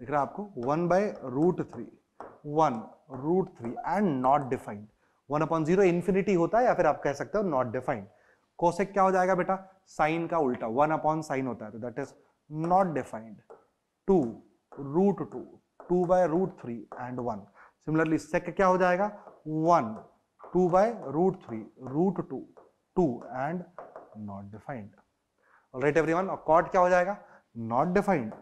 दिख रहा है आपको one by root three one root three and not defined one upon zero infinity होता है या फिर आप कह सकते हो नॉट डिफाइंड कोसेक क्या हो जाएगा बेटा साइन का उल्टा वन अपॉन साइन होता है तो that is not defined two root two two by root three and one similarly sec क्या हो जाएगा one two by root three root two two and not defined right every everyone और cot क्या हो जाएगा not defined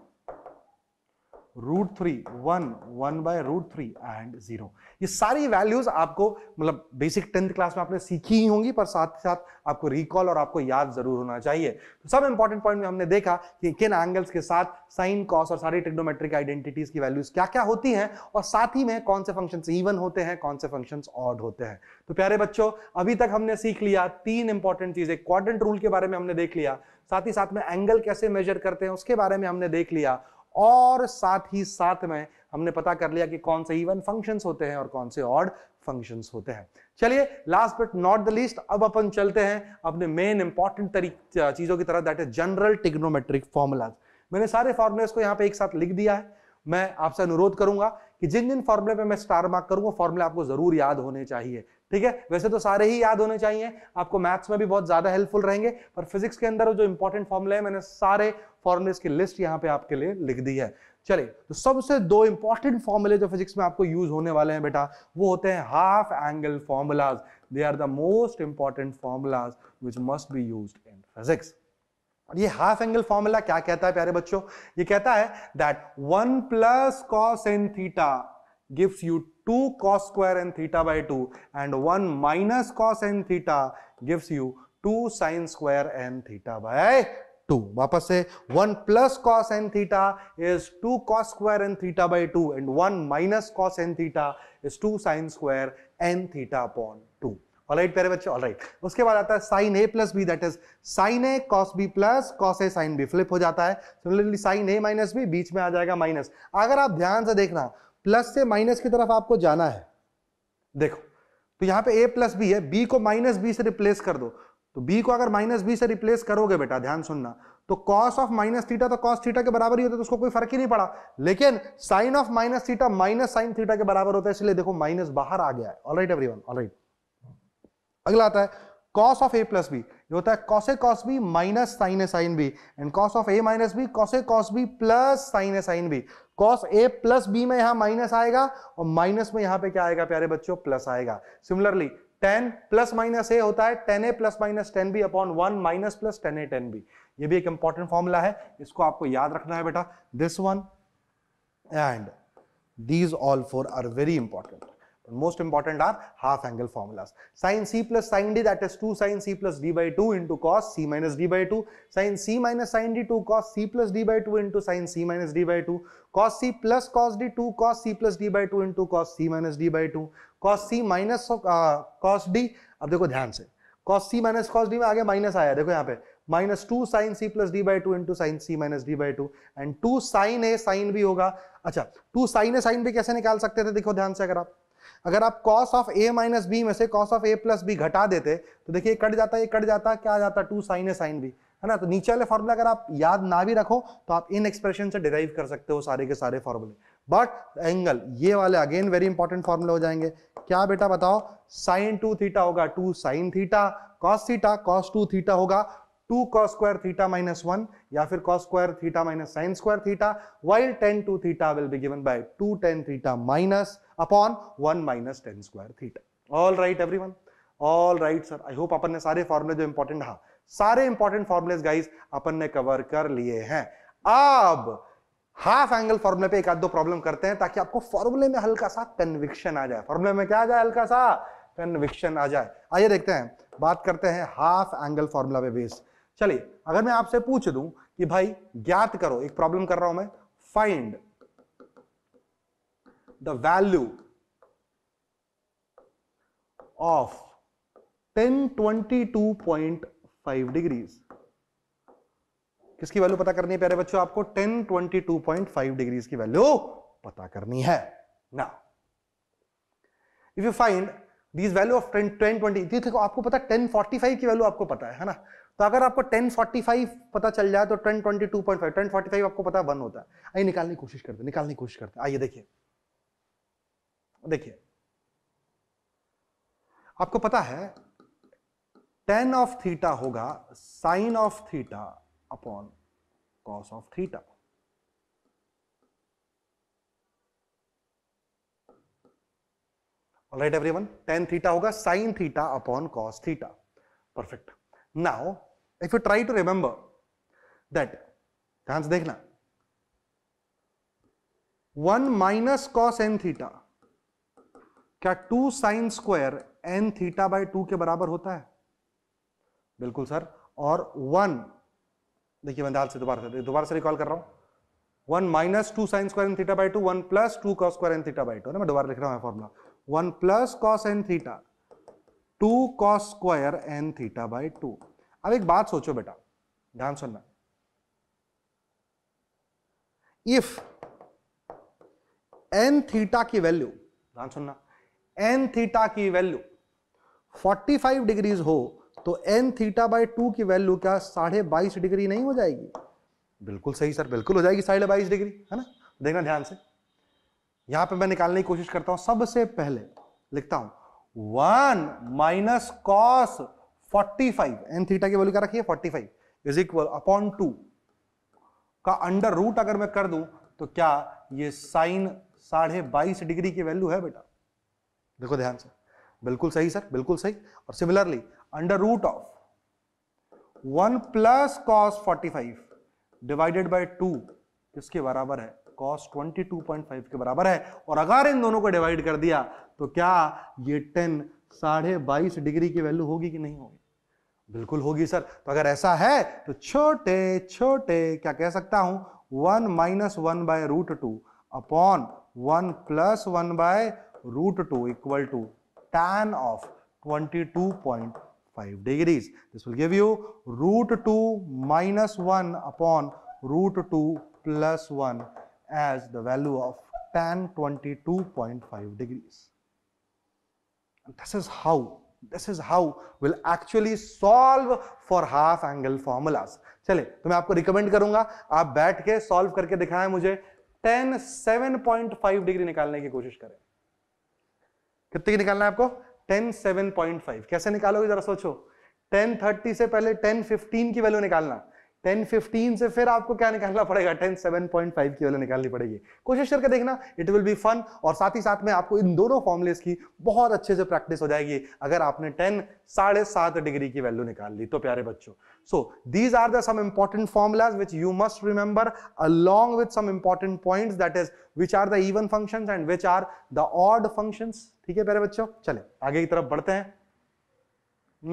root three one one by root three and zero ये सारी values आपको मतलब बेसिक टेंथ क्लास में आपने सीखी ही होंगी पर साथ साथ आपको रिकॉल और आपको याद जरूर होना चाहिए तो सब इंपॉर्टेंट पॉइंट में हमने देखा कि किन एंगल्स के साथ साइन कॉस और सारी टेक्नोमेट्रिक आइडेंटिटीज की वैल्यूज क्या क्या होती हैं और साथ ही में कौन से फंक्शन इवन होते हैं कौन से फंक्शन ऑड होते हैं तो प्यारे बच्चों अभी तक हमने सीख लिया तीन इंपॉर्टेंट चीजें क्वाड्रेंट रूल के बारे में हमने देख लिया साथ ही साथ में एंगल कैसे मेजर करते हैं उसके बारे में हमने देख लिया और साथ ही साथ में हमने पता कर लिया कि कौन से इवन फंक्शंस होते हैं और कौन से ऑड फंक्शंस होते हैं चलिए last but not the least अब अपन चलते हैं अपने मेन इंपॉर्टेंट तरीक चीज़ों की तरह that is general trigonometric formulas मैंने सारे फॉर्मुलेस को यहाँ पे एक साथ लिख दिया है मैं आपसे अनुरोध करूंगा कि जिन जिन फॉर्मुले पे मैं स्टार मार्क करूंगा फॉर्मुले आपको जरूर याद होने चाहिए ठीक है वैसे तो सारे ही याद होने चाहिए आपको मैथ्स में भी बहुत ज्यादा हेल्पफुल रहेंगे पर फिजिक्स के अंदर जो इंपॉर्टेंट फॉर्मुले है मैंने सारे फॉर्मुलेज की लिस्ट यहाँ पे आपके लिए लिख दी है चलिए तो सबसे दो इंपॉर्टेंट फॉर्मुले जो फिजिक्स में आपको यूज होने वाले हैं बेटा वो होते हैं half angle formulas they are the most important formulas which must be use in physics ये हाफ एंगल फॉर्मूला क्या कहता है प्यारे बच्चों ये कहता है दैट one plus cos n theta gives you 2 cos square and theta by 2 and 1 minus cos and theta gives you 2 sin square and theta by 2 वापस से 1 plus cos and theta is 2 cos square and theta by 2 and 1 minus cos and theta is 2 sin square and theta upon 2 all right प्यारे बच्चे all right उसके बाद आता है sine A plus B that is sine A cos B plus cos A sine B flip हो जाता है similarly sine A minus B बीच में आ जाएगा माइनस अगर आप ध्यान से देखना प्लस से माइनस की तरफ आपको जाना है देखो तो यहां पे ए प्लस बी है बी को माइनस बी से रिप्लेस कर दो तो बी को अगर माइनस बी से रिप्लेस करोगे बेटा ध्यान सुनना तो कॉस ऑफ माइनस थीटा तो कॉस थीटा के बराबर ही होता है तो उसको कोई फर्क ही नहीं पड़ा लेकिन sine of minus theta minus sine theta के बराबर होता है इसलिए देखो माइनस बाहर आ गया है ऑलराइट एवरीवन ऑलराइट अगला आता है cos of A plus B ये होता है cos A cos B minus sine A sine B and cos of A minus B cos A cos B plus sine A sine B cos A plus B में यहां minus आएगा और minus में यहां पे क्या आएगा प्यारे बच्चों प्लस आएगा similarly tan plus minus A होता है tan A plus minus tan B upon one minus plus tan A tan B ये भी एक इंपॉर्टेंट फॉर्मूला है इसको आपको याद रखना है बेटा this one and these all four are very important But most important are half angle formulas. Sin C plus sin D that is 2 sin C plus D by 2 into cos C minus D by 2. Sin C minus sin D 2 cos C plus D by 2 into sin C minus D by 2. Cos C plus cos D 2 cos C plus D by 2 into cos C minus D by 2. Cos C minus uh, cos D अब देखो ध्यान से cos C minus cos D में आगे minus आया देखो यहाँ पे minus two sine C plus D by two into sine C minus D by two and two sine A sine भी होगा अच्छा टू साइन ए साइन भी कैसे निकाल सकते थे देखो ध्यान से अगर आप अगर आप cos of A minus B में से cos of A plus B घटा देते तो देखिए कट जाता ये कट जाता क्या आ जाता two sine A sine B है ना तो नीचे वाले फॉर्मूला अगर आप याद ना भी रखो तो आप इन एक्सप्रेशन से डिराइव कर सकते हो सारे के सारे फॉर्मूले बट एंगल ये वाले अगेन वेरी इंपॉर्टेंट फॉर्मूले हो जाएंगे क्या बेटा बताओ साइन टू थीटा होगा two sine theta cos theta cos two theta होगा two cos square theta minus one या फिर cos square theta minus sine square theta while tan two theta will be given by two tan theta minus upon one minus tan square theta all right every one all right sir I hope अपन ने सारे फॉर्मुले जो important रहा सारे important formulas guys अपन ने cover कर लिए हैं अब हाफ एंगल फॉर्मुले पे एक आध दो प्रॉब्लम करते हैं ताकि आपको फॉर्मुले में हल्का सा कन्विक्शन आ जाए फॉर्मुले में क्या आ जाए हल्का सा कन्विक्शन आ जाए आइए देखते हैं बात करते हैं हाफ एंगल फॉर्मुला पे बेस चलिए अगर मैं आपसे पूछ दूं कि भाई ज्ञात करो एक प्रॉब्लम कर रहा हूं मैं find the value of 1022.5 degrees किसकी वैल्यू पता करनी है प्यारे बच्चों आपको 1022.5 डिग्रीज की वैल्यू पता करनी है ना if you find this value of tan ten twenty देखो आपको पता टेन फोर्टी फाइव की वैल्यू आपको पता है, है ना तो अगर आपको टेन फोर्टी फाइव पता चल जाए तो tan twenty two point five tan forty five आपको पता वन होता है आइए निकालने की कोशिश करते निकालने की कोशिश करते आइए देखिए देखिए आपको पता है टेन ऑफ थीटा होगा sine of theta upon cos of theta right every one tan theta होगा sine theta upon cos theta perfect now if you try to remember that ध्यान से देखना one minus cos n theta क्या two sine square n theta by two के बराबर होता है बिल्कुल सर और वन देखिए मैं ध्यान से दोबारा से दोबारा से रिकॉल कर रहा हूं one minus two sine square n theta by two one plus two cos square n theta by two ना मैं दोबारा लिख रहा हूं formula one plus cos n theta two cos square n theta by two अब एक बात सोचो बेटा ध्यान सुनना इफ एन थीटा की वैल्यू ध्यान सुनना एन थीटा की वैल्यू 45 डिग्रीज हो तो एन थीटा बाई टू की वैल्यू क्या साढ़े बाईस डिग्री नहीं हो जाएगी बिल्कुल सही सर बिल्कुल हो जाएगी साढ़े बाईस डिग्री है ना देखना ध्यान से यहां पे मैं निकालने की कोशिश करता हूं सबसे पहले लिखता हूं one minus cos forty five n theta की वैल्यू क्या रखिए forty five is equal upon two का अंडर रूट अगर मैं कर दूं तो क्या ये साइन साढ़े बाईस डिग्री की वैल्यू है बेटा देखो ध्यान से बिल्कुल सही सर बिल्कुल सही और similarly under root of one plus cos forty five divided by two किसके बराबर है कॉस फाइव के बराबर है और अगर इन दोनों को डिवाइड कर दिया तो क्या ये टेन साढ़े बाईस डिग्री की वैल्यू होगी कि नहीं होगी बिल्कुल होगी सर तो अगर ऐसा है तो छोटे छोटे क्या कह सकता हूं one minus one by root two upon one plus one by root 2 equal to tan of 22.5 degrees. This will give you root 2 minus 1 upon root 2 plus 1 as the value of tan 22.5 degrees. And this is how, this is how we'll actually solve for half angle formulas. चले तो मैं आपको recommend करूंगा आप बैठ के solve करके दिखाएं मुझे 10 7.5 डिग्री निकालने की कोशिश करें कितने की निकालना है आपको टेन सेवन पॉइंट फाइव कैसे निकालोगे जरा सोचो टेन थर्टी से पहले टेन फिफ्टीन की वैल्यू निकालना टेन फिफ्टीन से फिर आपको क्या निकालना पड़ेगा टेन सेवन पॉइंट फाइव की वाले निकालनी पड़ेगी कोशिश करके देखना इट विल बी फन और साथ ही साथ में आपको इन दोनों फॉर्मुलेस की बहुत अच्छे से प्रैक्टिस हो जाएगी अगर आपने टेन साढ़े सात डिग्री की वैल्यू निकाल ली तो प्यारे बच्चों so these are the some important formulas which you must remember along with some important point that is which are the even function and which are the odd function ठीक है प्यारे बच्चों चले आगे की तरफ बढ़ते हैं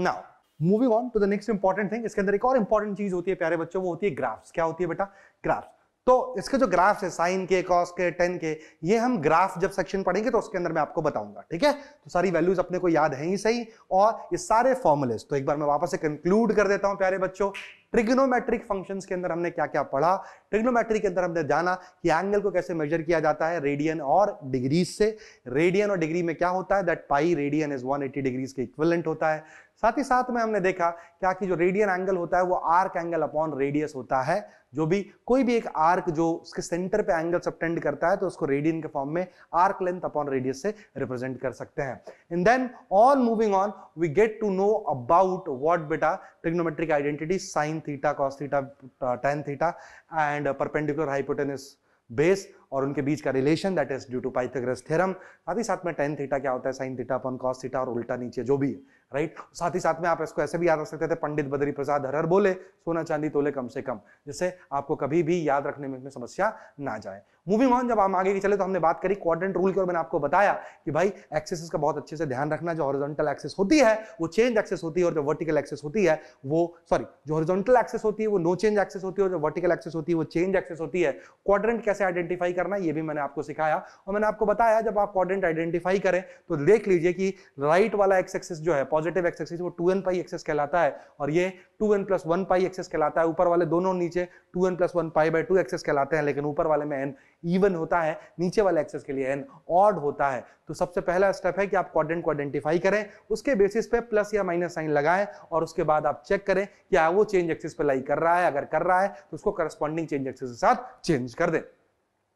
now moving on to the next important thing इसके अंदर एक और इंपॉर्टेंट चीज होती है प्यारे बच्चों वो होती है ग्राफ्स क्या होती है बेटा ग्राफ्स तो इसके जो ग्राफ है साइन के कॉस के टेन के ये हम ग्राफ जब सेक्शन पढ़ेंगे तो उसके अंदर मैं आपको बताऊंगा ठीक है तो सारी वैल्यूज अपने को याद है ही सही और ये सारे फॉर्मुलेज तो एक बार मैं वापस से कंक्लूड कर देता हूं प्यारे बच्चों ट्रिग्नोमेट्रिक फंक्शंस के अंदर हमने क्या क्या पढ़ा ट्रिग्नोमेट्रिक के अंदर हमने जाना कि एंगल को कैसे मेजर किया जाता है रेडियन और डिग्रीज से रेडियन और डिग्री में क्या होता है that pi radian is 180 degrees के इक्वलेंट होता है साथ ही साथ में हमने देखा क्या कि जो रेडियन एंगल होता है वो आर्क एंगल अपॉन रेडियस होता है जो भी कोई भी एक आर्क जो उसके सेंटर पे एंगल सबटेंड करता है तो उसको रेडियन के फॉर्म में आर्क लेंथ अपॉन रेडियस से रिप्रेजेंट कर सकते हैं and then on moving on we get to know about what बेटा trigonometric identity sine theta cos theta tan theta and perpendicular hypotenuse base और उनके बीच का relation that is due to Pythagoras theorem साथ ही साथ में टेन थीटा क्या होता है sine theta upon cos theta और उल्टा नीचे जो भी है राइट साथ ही साथ में आप इसको ऐसे भी याद रख सकते थे पंडित बद्री प्रसाद हर हर बोले सोना चांदी तोले कम से कम जिससे आपको कभी भी याद रखने में समस्या ना जाए मूविंग ऑन जब हम आगे की चले तो हमने बात करी क्वाड्रेंट रूल की और मैंने आपको बताया कि भाई एक्सेस का बहुत अच्छे से ध्यान रखना जो हॉरिजॉन्टल एक्सेस होती है वो चेंज एक्सेस होती है और जो वर्टिकल एक्सेस होती है वो सॉरी जो हॉरिजॉन्टल एक्सेस होती है वो नो चेंज एक्सेस होती है और जो वर्टिकल एक्सेस होती है वो चेंज एक्सेस होती है क्वाड्रेंट कैसे आइडेंटिफाई करना ये भी मैंने आपको सिखाया और मैंने आपको बताया जब आप क्वाड्रेंट आइडेंटिफाई करें तो देख लीजिए कि राइट वाला एक्स एक्सेस जो है पॉजिटिव एक्सेस वो टू एन पाई एक्सेस कहलाता है और ये two N plus one pi axis कहलाता है ऊपर वाले दोनों नीचे two N plus one pi by two axis कहलाते हैं लेकिन ऊपर वाले में एन इवन होता है नीचे वाले एक्सेस के लिए एन ऑड होता है तो सबसे पहला स्टेप है कि आप क्वाड्रेंट को आइडेंटिफाई करें उसके बेसिस पे प्लस या माइनस साइन लगाएं और उसके बाद आप चेक करें कि हाँ, वो चेंज एक्सेस पे लाई कर रहा है अगर कर रहा है तो उसको करस्पॉन्डिंग चेंज एक्सेस के साथ चेंज कर दें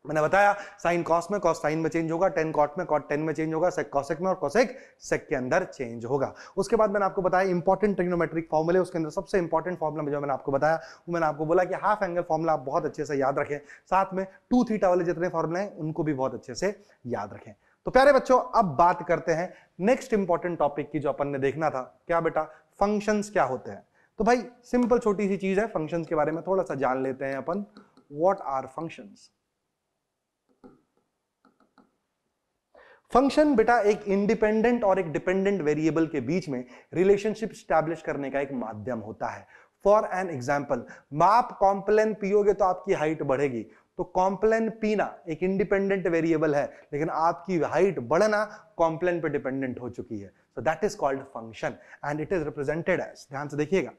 मैंने बताया साइन कॉस में कॉस साइन में चेंज होगा टेन कॉट में कॉट टेन में चेंज होगा सेक कॉसेक में और कॉसेक सेक के अंदर चेंज होगा उसके बाद मैंने आपको बताया इंपॉर्टेंट ट्रिग्नोमेट्रिक फॉर्मूले उसके अंदर सबसे इंपॉर्टेंट फॉर्मूला जो मैंने आपको बताया वो मैंने आपको बोला कि हाफ एंगल फॉर्मूला आप बहुत अच्छे से याद रखें साथ में टू थीटा वाले जितने फॉर्मूले हैं उनको भी बहुत अच्छे से याद रखें तो प्यारे बच्चों अब बात करते हैं नेक्स्ट इंपॉर्टेंट टॉपिक की जो अपन ने देखना था क्या बेटा फंक्शन क्या होते हैं तो भाई सिंपल छोटी सी चीज है फंक्शन के बारे में थोड़ा सा जान लेते हैं अपन वॉट आर फंक्शंस फंक्शन बेटा एक इंडिपेंडेंट और एक डिपेंडेंट वेरिएबल के बीच में रिलेशनशिप स्टैब्लिश करने का एक माध्यम होता है फॉर एन एग्जाम्पल आप कॉम्प्लेन पियोगे तो आपकी हाइट बढ़ेगी तो कॉम्प्लेन पीना एक इंडिपेंडेंट वेरिएबल है लेकिन आपकी हाइट बढ़ना कॉम्प्लेन पे डिपेंडेंट हो चुकी है so that is called function and it is represented as ध्यान से देखिएगा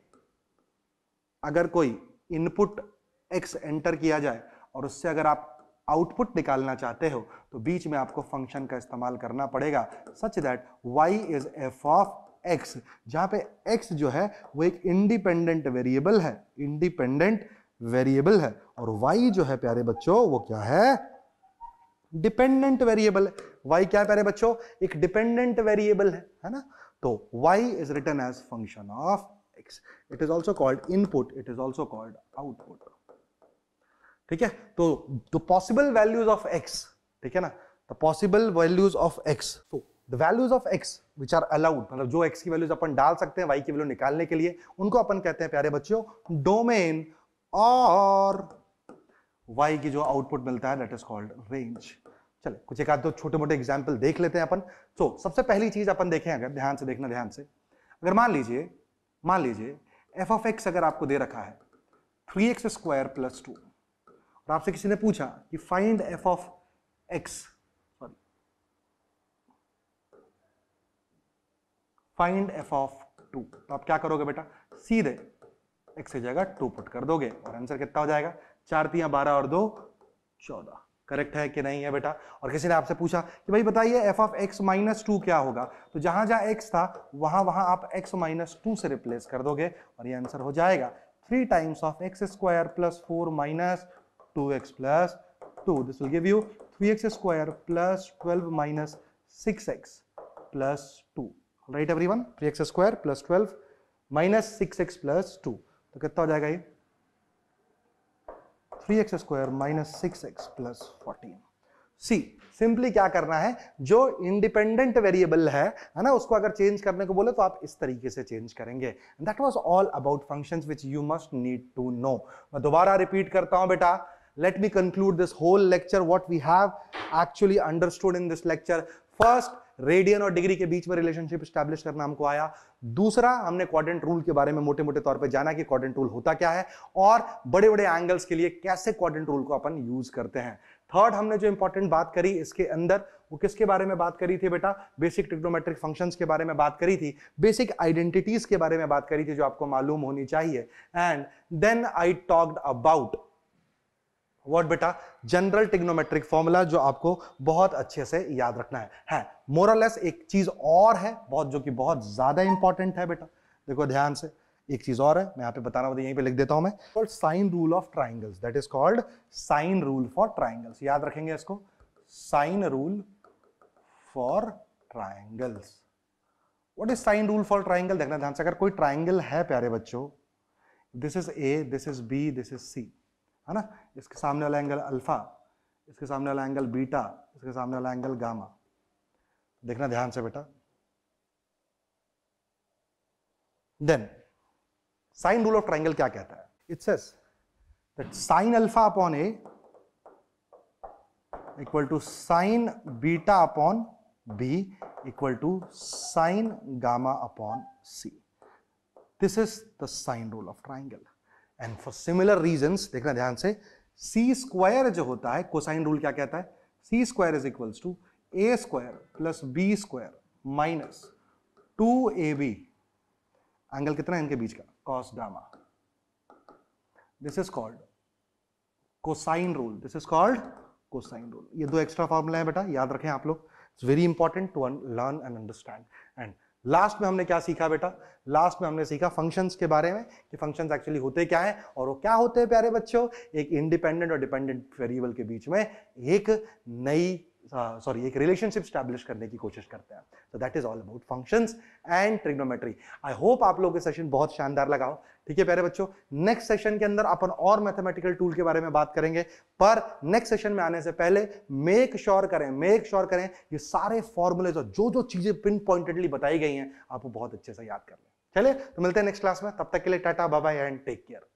अगर कोई इनपुट एक्स एंटर किया जाए और उससे अगर आप आउटपुट निकालना चाहते हो तो बीच में आपको फंक्शन का इस्तेमाल करना पड़ेगा such that y is f of x जहाँ पे एक्स जो है वो एक इंडिपेंडेंट वेरिएबल है इंडिपेंडेंट वेरिएबल है और वाई जो है प्यारे बच्चों वो क्या है डिपेंडेंट वेरिएबल वाई क्या है प्यारे बच्चों एक डिपेंडेंट वेरिएबल है है ना तो y is written as function of x it is also called input it is also called output ठीक है तो the possible values of x ठीक है ना the possible values of x तो the values of x which are allowed मतलब जो x की वैल्यूज अपन डाल सकते हैं वाई की वैल्यू निकालने के लिए उनको अपन कहते हैं प्यारे बच्चों डोमेन और वाई की जो आउटपुट मिलता है दैट इज कॉल्ड रेंज चले कुछ एक आध दो छोटे मोटे एग्जाम्पल देख लेते हैं अपन तो so, सबसे पहली चीज अपन देखें अगर ध्यान से देखना ध्यान से अगर मान लीजिए मान लीजिए एफ ऑफ एक्स अगर आपको दे रखा है three x square plus two और आपसे किसी ने पूछा कि find f of x sorry find f of two तो आप क्या करोगे बेटा सीधे एक्स की जगह टू पुट कर दोगे और आंसर कितना हो जाएगा चार तीन बारह और दो चौदह करेक्ट है कि नहीं है बेटा और किसी ने आपसे पूछा कि भाई बताइए f of x minus two क्या होगा तो जहां जहां एक्स था वहां वहां आप एक्स माइनस टू से रिप्लेस कर दोगे और ये आंसर हो जाएगा three times of x square plus four minus 2x plus 2. This will give you 3x square plus 12 minus 6x plus 2. Right, everyone? 3x square plus 12 minus 6x plus 2. तो कितना हो जाएगा ये 3x square minus 6x plus 14. See simply क्या करना है जो independent variable है है ना उसको अगर चेंज करने को बोले तो आप इस तरीके से चेंज करेंगे that was all about functions which you must need to know मैं दोबारा रिपीट करता हूं बेटा let me conclude this whole lecture what we have actually understood in this lecture first radian और डिग्री के बीच में रिलेशनशिप स्टैब्लिश करना हमको आया दूसरा हमने क्वाड्रेंट रूल के बारे में मोटे मोटे तौर पे जाना कि क्वाड्रेंट रूल होता क्या है और बड़े बड़े एंगल्स के लिए कैसे क्वाड्रेंट रूल को अपन यूज करते हैं थर्ड हमने जो इंपॉर्टेंट बात करी इसके अंदर वो किसके बारे में बात करी थी बेटा बेसिक ट्रिग्नोमेट्रिक फंक्शंस के बारे में बात करी थी बेसिक आइडेंटिटीज के बारे में बात करी थी जो आपको मालूम होनी चाहिए and then I talked about word बेटा जनरल टिग्नोमेट्रिक फॉर्मूला जो आपको बहुत अच्छे से याद रखना है है मोरलेस एक चीज और है बहुत जो कि बहुत ज्यादा इंपॉर्टेंट है बेटा देखो ध्यान से एक चीज और है मैं यहाँ पे बताना बताइए मतलब यहीं पे लिख देता हूं मैं called sine rule of triangles that is called sine rule for triangles याद रखेंगे इसको sine rule for triangles what is sine rule for triangle देखना ध्यान से अगर कोई ट्राइंगल है प्यारे बच्चों this is A this is B this is C है ना इसके सामने वाला एंगल अल्फा इसके सामने वाला एंगल बीटा इसके सामने वाला एंगल गामा देखना ध्यान से बेटा then sine rule of triangle क्या कहता है it's sine alpha upon A equal to sine beta upon B equal to sine gamma upon C this is the sine rule of triangle and for similar reasons देखना ध्यान से सी square जो होता है cosine rule क्या कहता है C square is equals to A square plus B square minus two A B angle कितना है इनके बीच का cos gamma this is called cosine rule this is called cosine rule ये दो एक्स्ट्रा फॉर्मूला है बेटा याद रखें आप लोग it's very important to learn and understand and last में हमने क्या सीखा बेटा लास्ट में हमने सीखा फंक्शंस के बारे में कि फंक्शंस एक्चुअली होते क्या हैं और वो क्या होते हैं प्यारे बच्चों एक इंडिपेंडेंट और डिपेंडेंट वेरिएबल के बीच में एक नई सॉरी एक रिलेशनशिप स्टैब्लिश करने की कोशिश करते हैं तो that is all about functions and trigonometry I hope आप लोगों के सेशन बहुत शानदार लगाओ ठीक है प्यारे बच्चों नेक्स्ट सेशन के अंदर अपन और मैथमेटिकल टूल के बारे में बात करेंगे पर नेक्स्ट सेशन में आने से पहले मेक श्योर sure करें मेक श्योर sure करें ये सारे फॉर्मूलेज और जो जो चीजें पिन पॉइंटेडली बताई गई हैं आप वो बहुत अच्छे से याद कर लें चलिए तो मिलते हैं नेक्स्ट क्लास में तब तक के लिए टाटा बाबा एंड टेक केयर